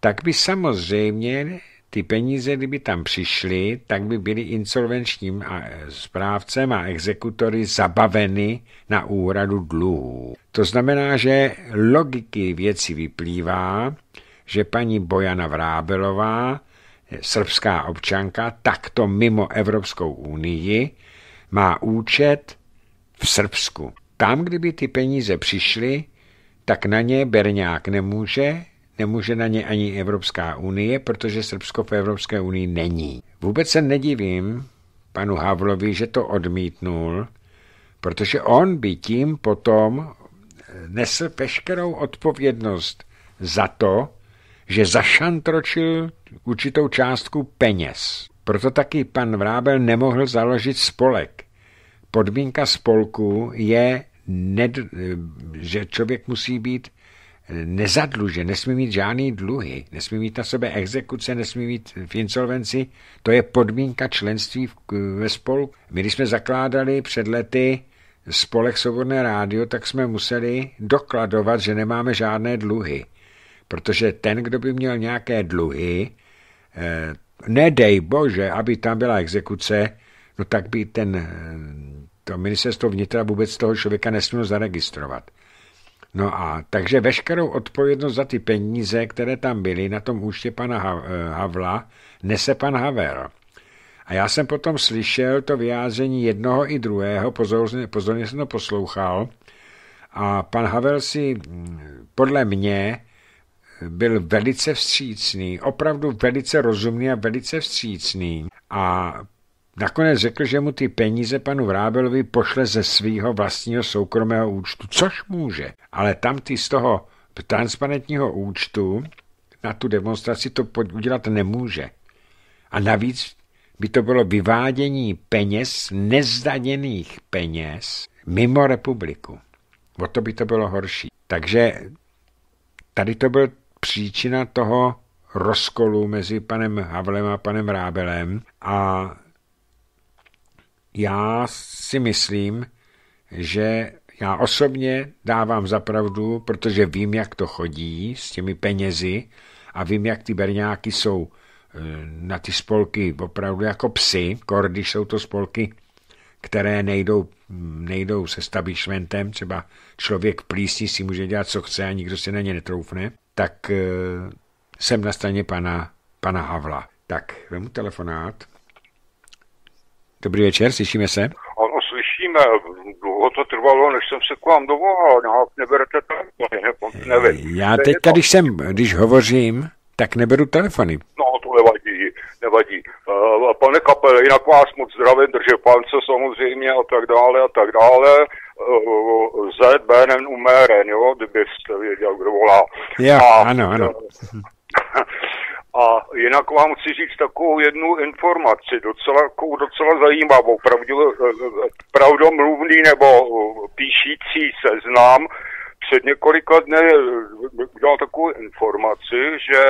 tak by samozřejmě ty peníze, kdyby tam přišly, tak by byly insolvenčním e, správcem a exekutory zabaveny na úhradu dluhů. To znamená, že logiky věci vyplývá, že paní Bojana Vrábelová, e, srbská občanka, takto mimo Evropskou unii, má účet v Srbsku. Tam, kdyby ty peníze přišly, tak na ně Berňák nemůže, nemůže na ně ani Evropská unie, protože Srbsko v Evropské unii není. Vůbec se nedivím panu Havlovi, že to odmítnul, protože on by tím potom nesl veškerou odpovědnost za to, že zašantročil určitou částku peněz. Proto taky pan Vrábel nemohl založit spolek. Podmínka spolku je, ned, že člověk musí být nezadluže, nesmí mít žádný dluhy, nesmí mít na sebe exekuce, nesmí mít v insolvenci. To je podmínka členství ve spolku. My, když jsme zakládali před lety spolek Svobodné rádio, tak jsme museli dokladovat, že nemáme žádné dluhy. Protože ten, kdo by měl nějaké dluhy, eh, nedej bože, aby tam byla exekuce, no tak by ten, eh, to ministerstvo vnitra vůbec toho člověka nesmělo zaregistrovat. No a takže veškerou odpovědnost za ty peníze, které tam byly na tom úště pana eh, Havla, nese pan Havel. A já jsem potom slyšel to vyjádření jednoho i druhého, pozorně, pozorně jsem to poslouchal, a pan Havel si mm, podle mě byl velice vstřícný, opravdu velice rozumný a velice vstřícný. A Nakonec řekl, že mu ty peníze panu Vrábelovi pošle ze svého vlastního soukromého účtu, což může, ale tam ty z toho transparentního účtu na tu demonstraci to udělat nemůže. A navíc by to bylo vyvádění peněz, nezdaněných peněz, mimo republiku. O to by to bylo horší. Takže tady to byl příčina toho rozkolu mezi panem Havlem a panem Rábelem a já si myslím, že já osobně dávám zapravdu, protože vím, jak to chodí s těmi penězi a vím, jak ty berňáky jsou eh, na ty spolky opravdu jako psy, když jsou to spolky, které nejdou, nejdou se stabišmentem, třeba člověk plísní si může dělat, co chce a nikdo si na ně netroufne, tak eh, jsem na straně pana, pana Havla. Tak, vemu telefonát. Dobrý večer, slyšíme se? Ano, slyšíme. Dlouho to trvalo, než jsem se k vám dovolal. No, neberete telefony, ne, eh, nevím. Já teďka, když jsem, když hovořím, tak neberu telefony. No, to nevadí, nevadí. Uh, pane Kapele, jinak vás moc zdravím, držím pance samozřejmě a tak dále a tak dále. Uh, Z, Benen, Uméren, jo, kdybyste věděl, kdo volá. Jo, a, ano, ano. A jinak vám chci říct takovou jednu informaci, docela, docela zajímavou, pravdě, eh, eh, eh, pravdomluvný nebo píšící seznám. před několika dny dal takovou informaci, že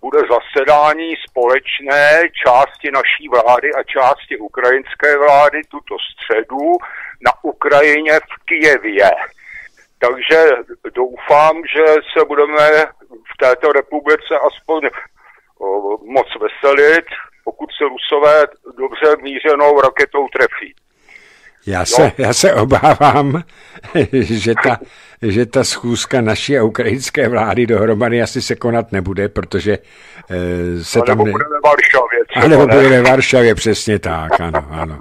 bude zasedání společné části naší vlády a části ukrajinské vlády tuto středu na Ukrajině v Kijevě. Takže doufám, že se budeme v této republice aspoň moc veselit, pokud se Rusové dobře mířenou raketou trefí. Já no. se, já se obávám, že ta, že ta schůzka naší a ukrajinské vlády dohromady asi se konat nebude, protože eh, se a tam... Ne... bude ve Varšavě. a nebo ne? bude ve Varšavě, přesně tak, ano, ano.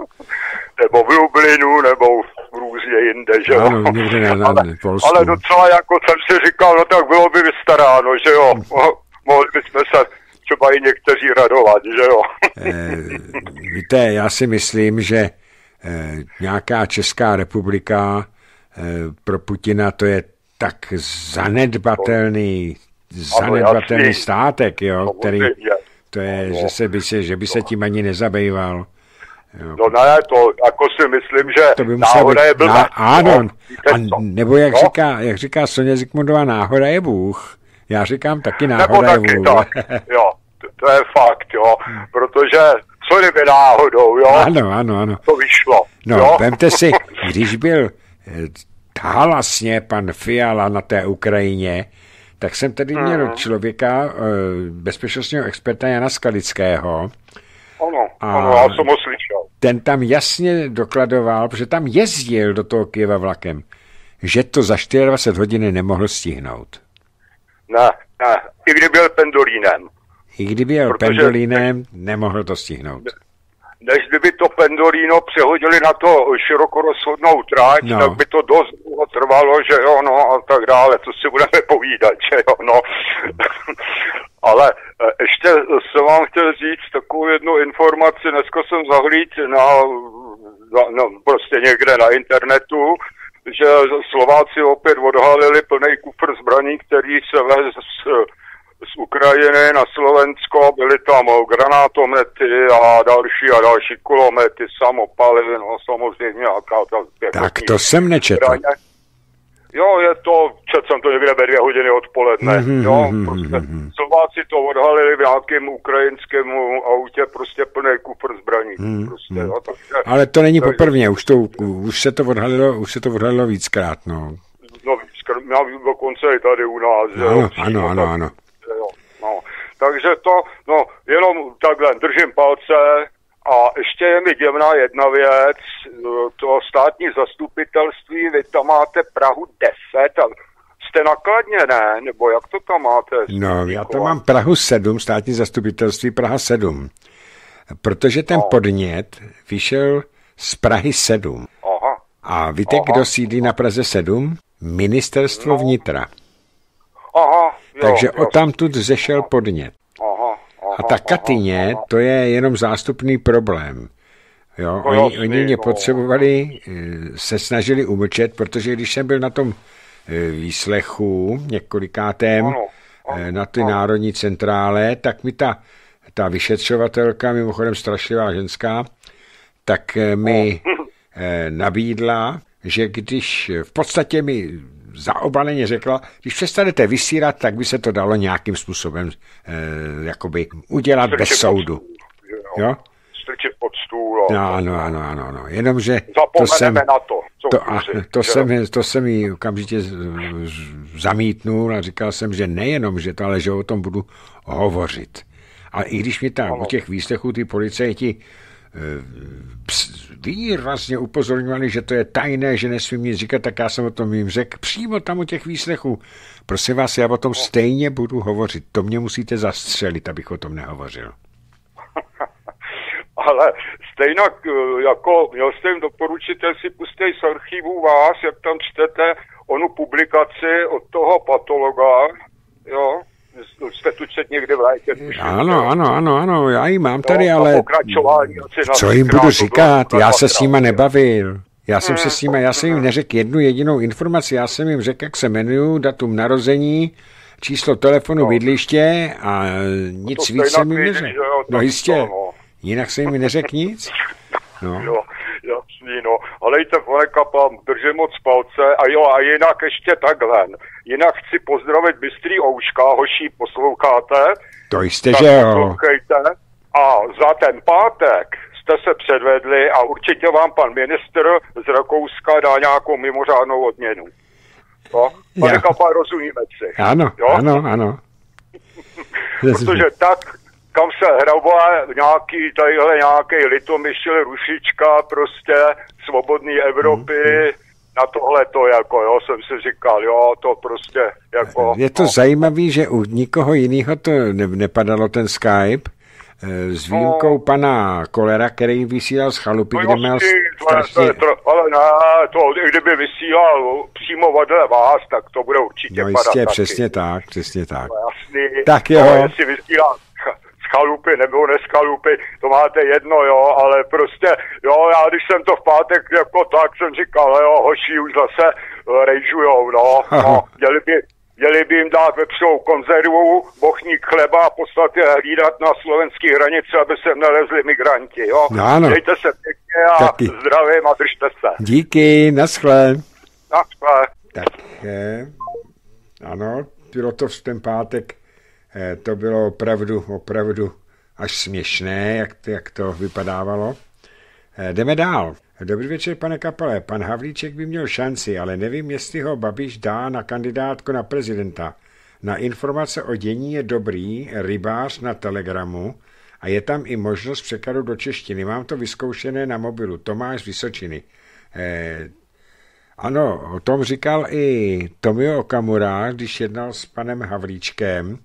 Nebo v Lublinu, nebo různě jinde, že jo. Ano, někde na, na, ale, Polsku. ale docela jako jsem si říkal, no tak bylo by vystaráno, že jo. Hm. Mohli bychom se třeba i někteří radovat, že jo? Eh, víte, já si myslím, že eh, nějaká Česká republika eh, pro Putina to je tak zanedbatelný, zanedbatelný státek, jo, který to je, že, se by se, že by se tím ani nezabýval. No ne, to jako si myslím, že to by náhoda být, je blbá. Ná, ano, no, a nebo jak, no? říká, jak říká Sonja Zikmundová, náhoda je Bůh. Já říkám taky náhoda Nebo taky tak, jo. To, to je fakt, jo. Hmm. Protože co kdyby náhodou, jo? Ano, ano, ano. To vyšlo. No, jo? vemte si, když byl hlasně eh, pan Fiala na té Ukrajině, tak jsem tady hmm. měl mm. člověka, eh, bezpečnostního experta Jana Skalického. Ano, a ano, já jsem ho slyšel. Ten tam jasně dokladoval, protože tam jezdil do toho Kyjeva vlakem, že to za 24 hodiny nemohl stihnout na, na, i kdyby byl pendolínem. I kdyby byl Protože pendolínem, nemohl to stihnout. Než kdyby to pendolíno přehodili na to širokorozhodnou tráť, no. tak by to dost dlouho trvalo, že jo, no a tak dále, to si budeme povídat, že jo, no. Ale e, ještě jsem vám chtěl říct takovou jednu informaci, dneska jsem zahlíd na, na no, prostě někde na internetu, že Slováci opět odhalili plný kufr zbraní, který se vez z, z Ukrajiny na Slovensko. Byly tam granátomety a další a další kulomety, samopaly, no samozřejmě a ta, ta, Tak jako to jsem nečetl. Zbraně. Jo, je to, čet jsem to někde ve dvě hodiny odpoledne. Mm-hmm, jo, mm-hmm, prostě mm-hmm. Slováci to odhalili v nějakém ukrajinskému autě, prostě plný kufr zbraní. Mm-hmm. Prostě, mhm. jo, takže, Ale to není poprvé, už, to, už, se to odhalilo, už se to odhalilo víckrát, no. No, víckrát, dokonce i tady u nás. Ano, jo, ano, ano, tak, ano. ano, ano. Takže to, no, jenom takhle, držím palce, a ještě je mi děvná jedna věc, to státní zastupitelství, vy tam máte Prahu 10 a jste nakladně, ne? Nebo jak to tam máte? No, já tam jako- mám Prahu 7, státní zastupitelství Praha 7. Protože ten no. podnět vyšel z Prahy 7. Aha. A víte, Aha. kdo sídlí na Praze 7? Ministerstvo no. vnitra. Aha, jo, Takže jo. tamtud zešel podnět. A ta Katyně, to je jenom zástupný problém. Jo, no oni, oni mě no. potřebovali, eh, se snažili umlčet, protože když jsem byl na tom eh, výslechu několikátém eh, na ty národní centrále, tak mi ta, ta vyšetřovatelka, mimochodem strašlivá ženská, tak mi no. nabídla, že když v podstatě mi zaobaleně řekla, když přestanete vysírat, tak by se to dalo nějakým způsobem e, jakoby udělat Strčit bez soudu. Stůl, jo? jo? Strčit pod stůl. No, ano, ano, ano, ano. Jenomže to jsem, na to. To, a, to, jsem, to jsem ji okamžitě zamítnul a říkal jsem, že nejenom, že to, ale že o tom budu hovořit. A i když mi tam ano. u těch výslechů ty policajti Eh, výrazně upozorňovali, že to je tajné, že nesmím nic říkat, tak já jsem o tom jim řekl přímo tam u těch výslechů. Prosím vás, já o tom stejně budu hovořit. To mě musíte zastřelit, abych o tom nehovořil. Ale stejně eh, jako měl jste jim doporučit, si pustej z archivu vás, jak tam čtete onu publikaci od toho patologa, jo, jste tu čet někde v létě. Ano, ano, ano, ano, já ji mám tady, no, no ale co jim budu říkat, já se s nima nebavil. Já jsem se hmm. s nima, já jsem jim neřekl jednu jedinou informaci, já jsem jim řekl, jak se jmenuju, datum narození, číslo telefonu, no. bydliště a no, nic víc jsem jim neřekl. No jistě, no. jinak jsem jim neřekl nic. No poslední, no. Helejte vleka, kapám, držím moc palce a jo, a jinak ještě takhle. Jinak chci pozdravit Bystrý Ouška, hoší posloucháte. To jste, že jo. A za ten pátek jste se předvedli a určitě vám pan minister z Rakouska dá nějakou mimořádnou odměnu. No, pane kapá, rozumíme si. Ano, jo? ano, ano. Protože tak kam se hraboval nějaký, tadyhle nějaký litomyšl, rušička prostě svobodný Evropy, hmm na tohle to jako, jo, jsem si říkal, jo, to prostě jako... Je to no. zajímavé, že u nikoho jiného to ne, nepadalo ten Skype, eh, s výjimkou no, pana Kolera, který vysílal z chalupy, no, kde měl strašně... ale ne, to, kdyby vysílal přímo vedle vás, tak to bude určitě no jistě, padat přesně taky. tak, přesně tak. No, jasný, tak jo. No, jestli vysílal skalupy nebo neskalupy, to máte jedno, jo, ale prostě, jo, já když jsem to v pátek jako tak jsem říkal, jo, hoši už zase eh, rejžujou, no, no, měli by, měli by jim dát vepřovou konzervu, bochník chleba a poslat je hlídat na slovenský hranice, aby se nelezli migranti, jo. No, ano. Dejte se pěkně a Taky. zdravím a držte se. Díky, naschle. Naschle. Tak, eh, ano, v ten pátek Eh, to bylo opravdu, opravdu až směšné, jak, jak to vypadávalo. Eh, jdeme dál. Dobrý večer, pane Kapele. Pan Havlíček by měl šanci, ale nevím, jestli ho Babiš dá na kandidátku na prezidenta. Na informace o dění je dobrý rybář na Telegramu a je tam i možnost překladu do češtiny. Mám to vyzkoušené na mobilu. Tomáš Vysočiny. Eh, ano, o tom říkal i Tomio Okamura, když jednal s panem Havlíčkem,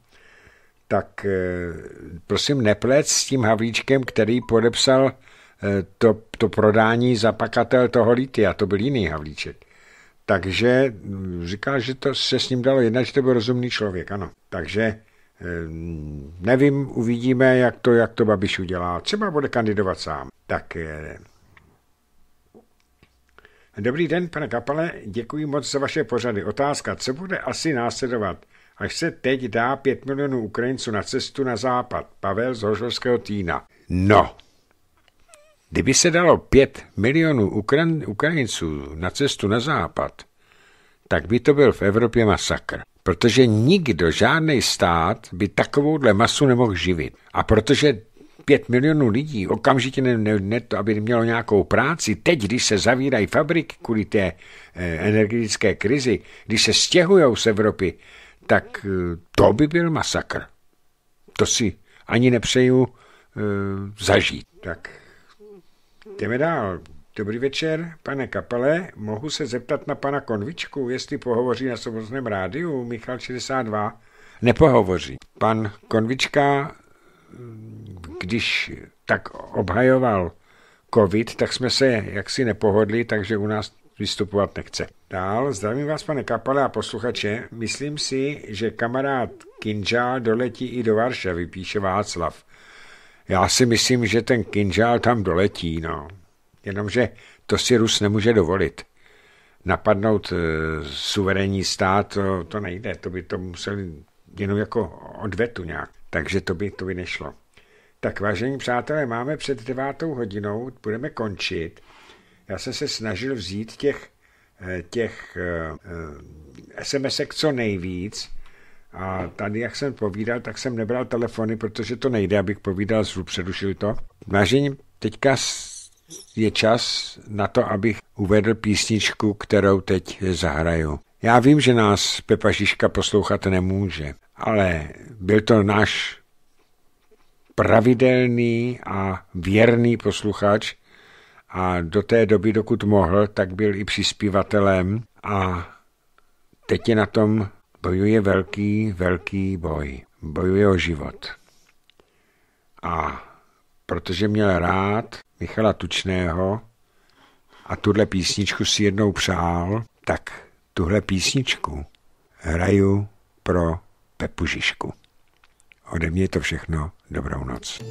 tak eh, prosím neplec s tím Havlíčkem, který podepsal eh, to, to prodání za pakatel toho a to byl jiný Havlíček. Takže mm, říká, že to se s ním dalo jednat, že to byl rozumný člověk, ano. Takže eh, nevím, uvidíme, jak to, jak to Babiš udělá. Třeba bude kandidovat sám. Tak Dobrý den, pane Kapale, děkuji moc za vaše pořady. Otázka, co bude asi následovat? až se teď dá pět milionů Ukrajinců na cestu na západ. Pavel z Hořovského týna. No, kdyby se dalo pět milionů Ukrajinců na cestu na západ, tak by to byl v Evropě masakr. Protože nikdo, žádný stát by takovouhle masu nemohl živit. A protože pět milionů lidí okamžitě ne, ne, ne to, aby mělo nějakou práci, teď, když se zavírají fabriky kvůli té eh, energetické krizi, když se stěhují z Evropy, tak eh, to by byl masakr. To si ani nepřeju e, zažít. Tak jdeme dál. Dobrý večer, pane Kapele. Mohu se zeptat na pana Konvičku, jestli pohovoří na svobodném rádiu Michal 62? Nepohovoří. Pan Konvička, eh, když tak obhajoval covid, tak jsme se jaksi nepohodli, takže u nás vystupovat nechce. Dál, zdravím vás, pane Kapale a posluchače. Myslím si, že kamarád Kinžál doletí i do Varšavy, píše Václav. Já si myslím, že ten Kinžál tam doletí, no. Jenomže to si Rus nemůže dovolit. Napadnout e, suverénní stát, to, to nejde, to by to museli jenom jako odvetu nějak. Takže to by, to by nešlo. Tak vážení přátelé, máme před devátou hodinou, budeme končit. Já jsem se snažil vzít těch, eh, těch sms eh, eh, co nejvíc a tady, jak jsem povídal, tak jsem nebral telefony, protože to nejde, abych povídal, zvu předušil to. Vážení, teďka je čas na to, abych uvedl písničku, kterou teď zahraju. Já vím, že nás Pepa Žižka poslouchat nemůže, ale byl to náš pravidelný a věrný posluchač, a do té doby, dokud mohl, tak byl i přispívatelem a teď je na tom bojuje velký, velký boj. Bojuje o život. A protože měl rád Michala Tučného a tuhle písničku si jednou přál, tak tuhle písničku hraju pro Pepu Žižku. Ode mě je to všechno. Dobrou noc.